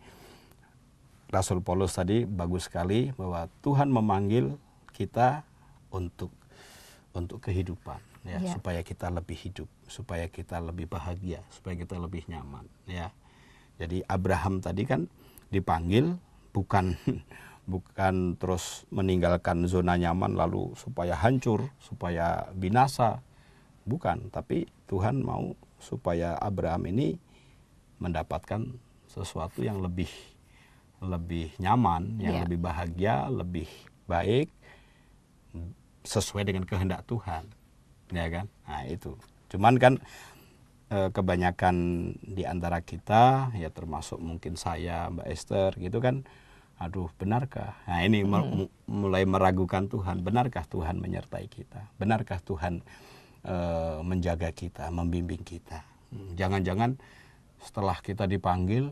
Rasul Paulus tadi bagus sekali bahwa Tuhan memanggil kita untuk untuk kehidupan ya yeah. supaya kita lebih hidup supaya kita lebih bahagia supaya kita lebih nyaman ya jadi Abraham tadi kan dipanggil bukan bukan terus meninggalkan zona nyaman lalu supaya hancur, supaya binasa. Bukan, tapi Tuhan mau supaya Abraham ini mendapatkan sesuatu yang lebih lebih nyaman, yang iya. lebih bahagia, lebih baik sesuai dengan kehendak Tuhan. Ya kan? Nah, itu. Cuman kan eh, kebanyakan di antara kita ya termasuk mungkin saya, Mbak Esther gitu kan aduh benarkah? Nah ini hmm. mulai meragukan Tuhan, benarkah Tuhan menyertai kita? Benarkah Tuhan e, menjaga kita, membimbing kita? Jangan-jangan setelah kita dipanggil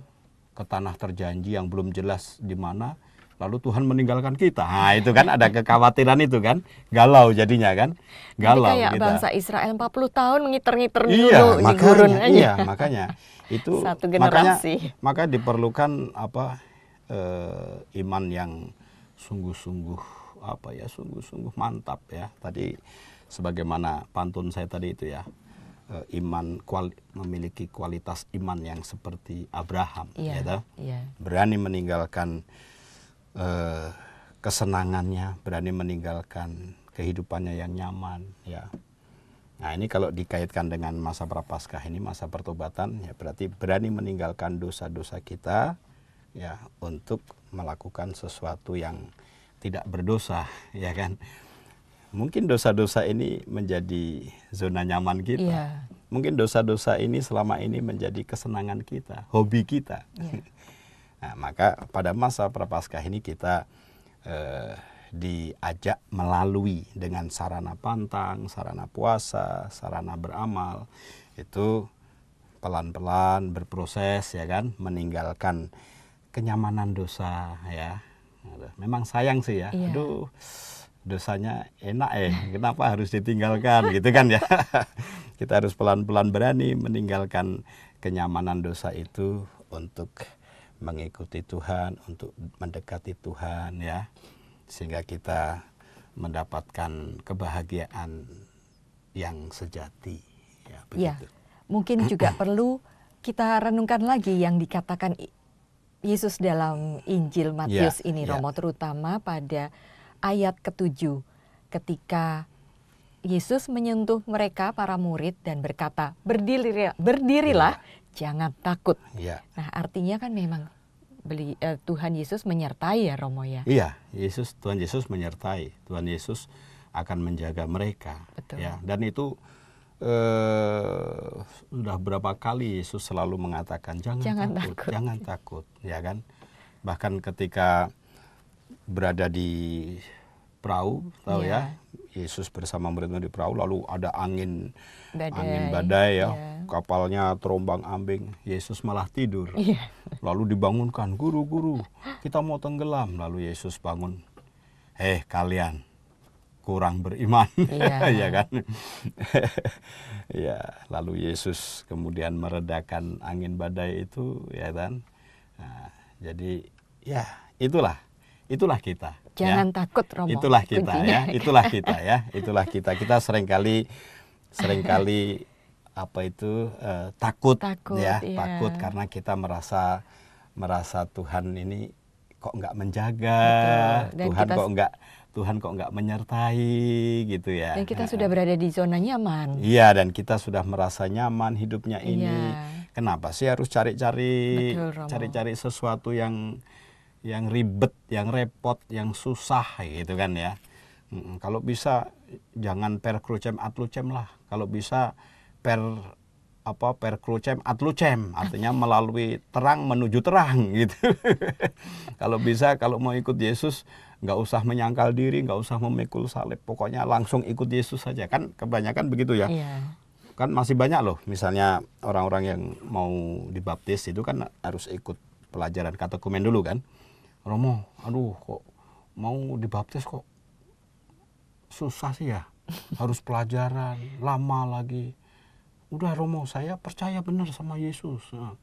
ke tanah terjanji yang belum jelas di mana, lalu Tuhan meninggalkan kita. Nah, itu kan ada kekhawatiran itu kan, galau jadinya kan. Galau kayak kita. bangsa Israel 40 tahun ngiter ngiter iya, dulu makanya, gurun Iya, makanya itu Satu makanya maka diperlukan apa uh, iman yang sungguh-sungguh apa ya sungguh-sungguh mantap ya tadi sebagaimana pantun saya tadi itu ya eh, iman kuali, memiliki kualitas iman yang seperti Abraham yeah, ya yeah. Iya. berani meninggalkan uh, kesenangannya berani meninggalkan kehidupannya yang nyaman ya nah ini kalau dikaitkan dengan masa prapaskah ini masa pertobatan ya berarti berani meninggalkan dosa-dosa kita ya untuk melakukan sesuatu yang tidak berdosa ya kan mungkin dosa-dosa ini menjadi zona nyaman kita yeah. mungkin dosa-dosa ini selama ini menjadi kesenangan kita hobi kita yeah. nah, maka pada masa prapaskah ini kita eh, diajak melalui dengan sarana pantang sarana puasa sarana beramal itu pelan-pelan berproses ya kan meninggalkan kenyamanan dosa ya. Memang sayang sih ya. Iya. Aduh, dosanya enak eh. Kenapa harus ditinggalkan gitu kan ya? Kita harus pelan-pelan berani meninggalkan kenyamanan dosa itu untuk mengikuti Tuhan, untuk mendekati Tuhan ya. Sehingga kita mendapatkan kebahagiaan yang sejati ya Ya. Mungkin juga perlu kita renungkan lagi yang dikatakan Yesus dalam Injil Matius yeah, ini yeah. Romo terutama pada ayat ketujuh ketika Yesus menyentuh mereka para murid dan berkata berdiri berdirilah yeah. jangan takut. Yeah. Nah artinya kan memang beli, eh, Tuhan Yesus menyertai ya Romo ya. Iya Yesus Tuhan Yesus menyertai Tuhan Yesus akan menjaga mereka. Betul. Ya dan itu eh, sudah berapa kali Yesus selalu mengatakan jangan, jangan takut, takut, jangan takut, ya kan? Bahkan ketika berada di perahu, tahu yeah. ya, Yesus bersama murid-murid di perahu, lalu ada angin, badai. angin badai ya, yeah. kapalnya terombang ambing, Yesus malah tidur, yeah. lalu dibangunkan, guru-guru, kita mau tenggelam, lalu Yesus bangun, eh kalian, kurang beriman, ya, ya kan? ya, lalu Yesus kemudian meredakan angin badai itu, ya kan? Nah, jadi ya itulah, itulah kita. Ya. Jangan ya. takut Romo. Itulah kita ya. kuncinya. ya, itulah kita ya, itulah kita. Kita seringkali seringkali apa itu eh, takut, takut ya, iya. takut karena kita merasa merasa Tuhan ini kok nggak menjaga, Tuhan kita... kok nggak Tuhan kok nggak menyertai gitu ya. Dan kita sudah berada di zona nyaman. Iya dan kita sudah merasa nyaman hidupnya iya. ini. Iya. Kenapa sih harus cari-cari cari-cari sesuatu yang yang ribet, yang repot, yang susah gitu kan ya. kalau bisa jangan per krucem atlucem lah. Kalau bisa per apa per krucem atlucem artinya melalui terang menuju terang gitu. kalau bisa kalau mau ikut Yesus nggak usah menyangkal diri, nggak usah memikul salib, pokoknya langsung ikut Yesus saja kan kebanyakan begitu ya. Yeah. Kan masih banyak loh, misalnya orang-orang yang mau dibaptis itu kan harus ikut pelajaran katekumen dulu kan. Romo, aduh kok mau dibaptis kok susah sih ya, harus pelajaran lama lagi. Udah Romo, saya percaya benar sama Yesus. Nah,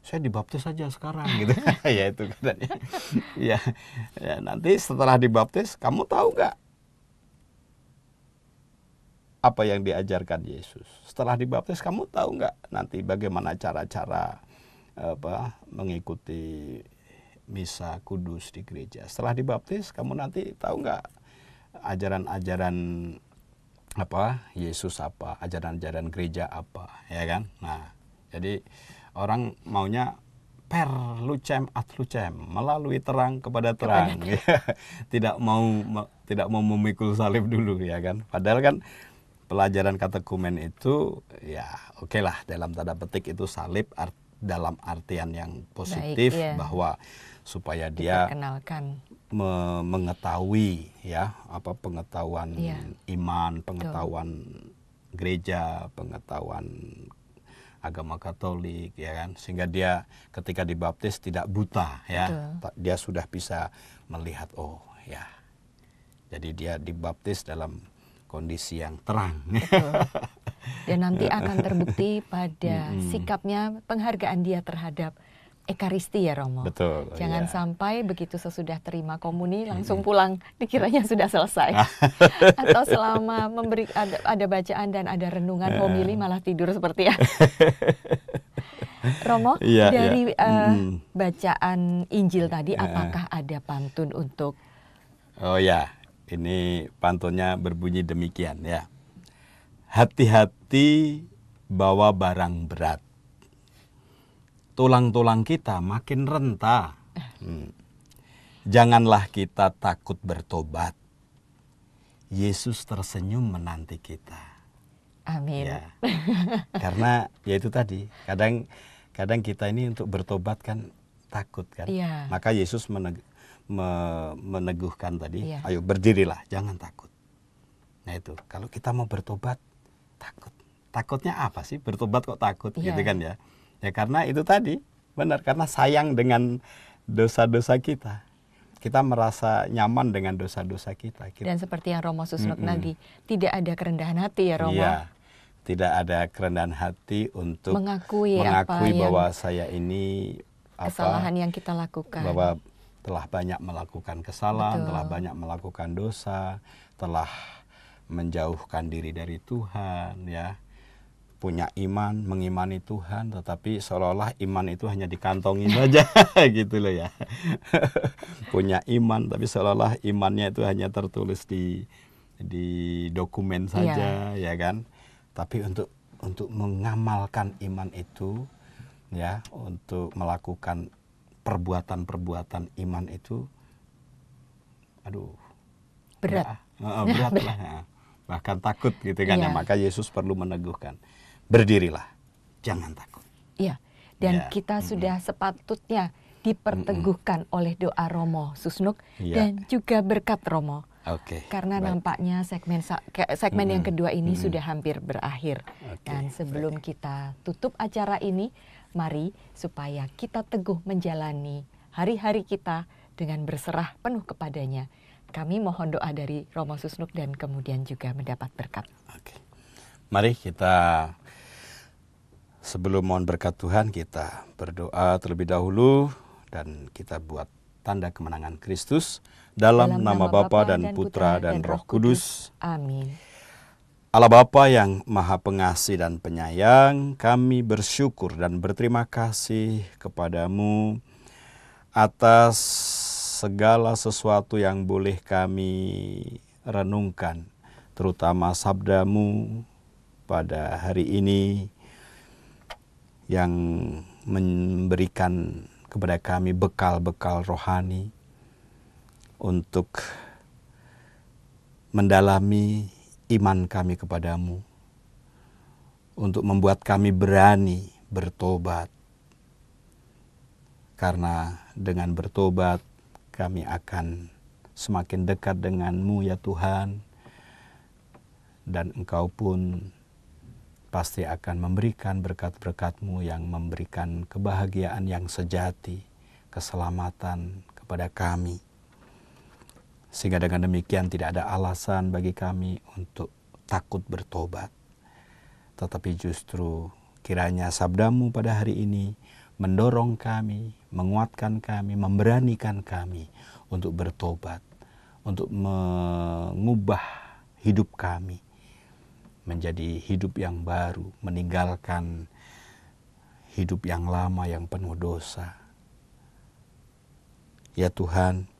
saya dibaptis saja sekarang gitu ya itu katanya ya, ya nanti setelah dibaptis kamu tahu nggak apa yang diajarkan Yesus setelah dibaptis kamu tahu nggak nanti bagaimana cara-cara apa mengikuti misa kudus di gereja setelah dibaptis kamu nanti tahu nggak ajaran-ajaran apa Yesus apa ajaran-ajaran gereja apa ya kan nah jadi orang maunya per lucem at lucem melalui terang kepada terang kepada. tidak mau tidak mau memikul salib dulu ya kan padahal kan pelajaran katekumen itu ya oke okay lah dalam tanda petik itu salib art, dalam artian yang positif Baik, iya. bahwa supaya dia me mengetahui ya apa pengetahuan iya. iman pengetahuan Tuh. gereja pengetahuan agama Katolik ya kan sehingga dia ketika dibaptis tidak buta ya Betul. dia sudah bisa melihat oh ya jadi dia dibaptis dalam kondisi yang terang Betul. dan nanti akan terbukti pada sikapnya penghargaan dia terhadap ekaristi ya Romo. Betul. Jangan iya. sampai begitu sesudah terima komuni langsung pulang dikiranya sudah selesai. Ah. Atau selama memberi ada, ada bacaan dan ada renungan homili nah. malah tidur seperti ya. Romo, iya, iya. dari Uh, mm. bacaan Injil tadi nah. apakah ada pantun untuk Oh ya, ini pantunnya berbunyi demikian ya. Hati-hati bawa barang berat tulang-tulang kita makin rentah. Hmm. Janganlah kita takut bertobat. Yesus tersenyum menanti kita. Amin. Ya. Karena ya itu tadi, kadang kadang kita ini untuk bertobat kan takut kan. Ya. Maka Yesus meneg me meneguhkan tadi, ya. ayo berdirilah, jangan takut. Nah itu, kalau kita mau bertobat takut. Takutnya apa sih? Bertobat kok takut ya. gitu kan ya. Ya karena itu tadi, benar karena sayang dengan dosa-dosa kita. Kita merasa nyaman dengan dosa-dosa kita. Dan seperti yang Romo Susnuk mm -mm. lagi, tidak ada kerendahan hati ya Romo. Iya, tidak ada kerendahan hati untuk mengakui, mengakui apa bahwa yang saya ini apa, kesalahan yang kita lakukan. Bahwa telah banyak melakukan kesalahan, Betul. telah banyak melakukan dosa, telah menjauhkan diri dari Tuhan ya punya iman, mengimani Tuhan, tetapi seolah-olah iman itu hanya dikantongi saja gitu loh ya. punya iman tapi seolah-olah imannya itu hanya tertulis di di dokumen iya. saja yeah. ya kan. Tapi untuk untuk mengamalkan iman itu ya, untuk melakukan perbuatan-perbuatan iman itu aduh berat. Ya, berat, berat lah. Ya. Bahkan takut gitu kan yeah. ya, iya. maka Yesus perlu meneguhkan berdirilah, jangan takut. Iya, dan ya. kita -hmm. sudah sepatutnya diperteguhkan -hmm. oleh doa Romo Susnuk ya. dan juga berkat Romo. Oke. Okay, Karena baik. nampaknya segmen segmen hmm, yang kedua ini hmm. sudah hampir berakhir. Okay, Dan sebelum baik. kita tutup acara ini, mari supaya kita teguh menjalani hari-hari kita dengan berserah penuh kepadanya. Kami mohon doa dari Romo Susnuk dan kemudian juga mendapat berkat. Oke. Okay. Mari kita Sebelum mohon berkat Tuhan, kita berdoa terlebih dahulu dan kita buat tanda kemenangan Kristus dalam, dalam nama, nama Bapa dan, dan Putra dan, dan Roh Kudus. Kudus. Amin. Allah Bapa yang Maha Pengasih dan Penyayang, kami bersyukur dan berterima kasih kepadamu atas segala sesuatu yang boleh kami renungkan, terutama sabdamu pada hari ini yang memberikan kepada kami bekal-bekal rohani untuk mendalami iman kami kepadamu, untuk membuat kami berani bertobat, karena dengan bertobat kami akan semakin dekat denganmu, ya Tuhan, dan Engkau pun pasti akan memberikan berkat-berkatmu yang memberikan kebahagiaan yang sejati, keselamatan kepada kami. Sehingga dengan demikian tidak ada alasan bagi kami untuk takut bertobat. Tetapi justru kiranya sabdamu pada hari ini mendorong kami, menguatkan kami, memberanikan kami untuk bertobat, untuk mengubah hidup kami menjadi hidup yang baru, meninggalkan hidup yang lama yang penuh dosa. Ya Tuhan,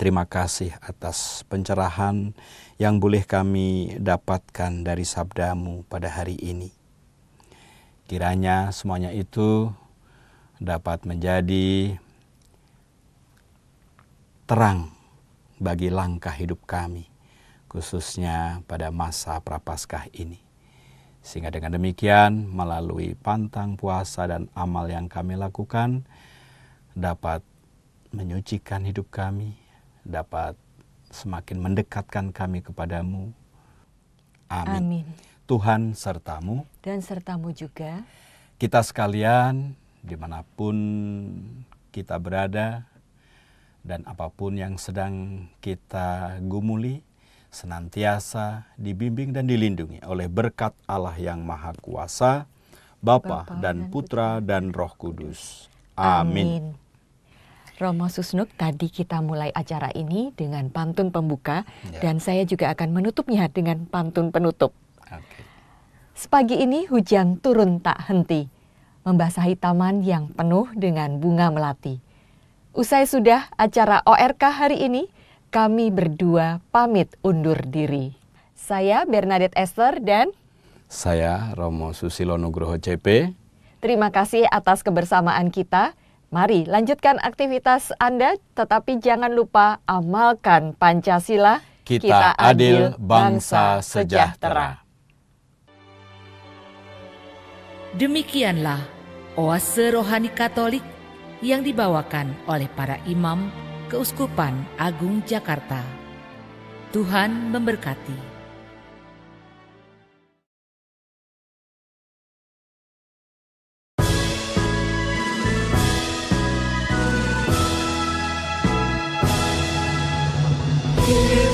terima kasih atas pencerahan yang boleh kami dapatkan dari sabdamu pada hari ini. Kiranya semuanya itu dapat menjadi terang bagi langkah hidup kami khususnya pada masa prapaskah ini. Sehingga dengan demikian, melalui pantang puasa dan amal yang kami lakukan, dapat menyucikan hidup kami, dapat semakin mendekatkan kami kepadamu. Amin. Amin. Tuhan sertamu. Dan sertamu juga. Kita sekalian, dimanapun kita berada, dan apapun yang sedang kita gumuli, senantiasa dibimbing dan dilindungi oleh berkat Allah yang Maha Kuasa, Bapa dan, Putra dan Roh Kudus. Amin. Amin. Romo Susnuk, tadi kita mulai acara ini dengan pantun pembuka ya. dan saya juga akan menutupnya dengan pantun penutup. Okay. Sepagi ini hujan turun tak henti, membasahi taman yang penuh dengan bunga melati. Usai sudah acara ORK hari ini, kami berdua pamit undur diri. Saya Bernadette Esther dan saya Romo Susilo Nugroho CP. Terima kasih atas kebersamaan kita. Mari lanjutkan aktivitas Anda, tetapi jangan lupa amalkan Pancasila. Kita, kita adil, bangsa sejahtera. Demikianlah oase rohani Katolik yang dibawakan oleh para imam Keuskupan Agung Jakarta. Tuhan memberkati. Thank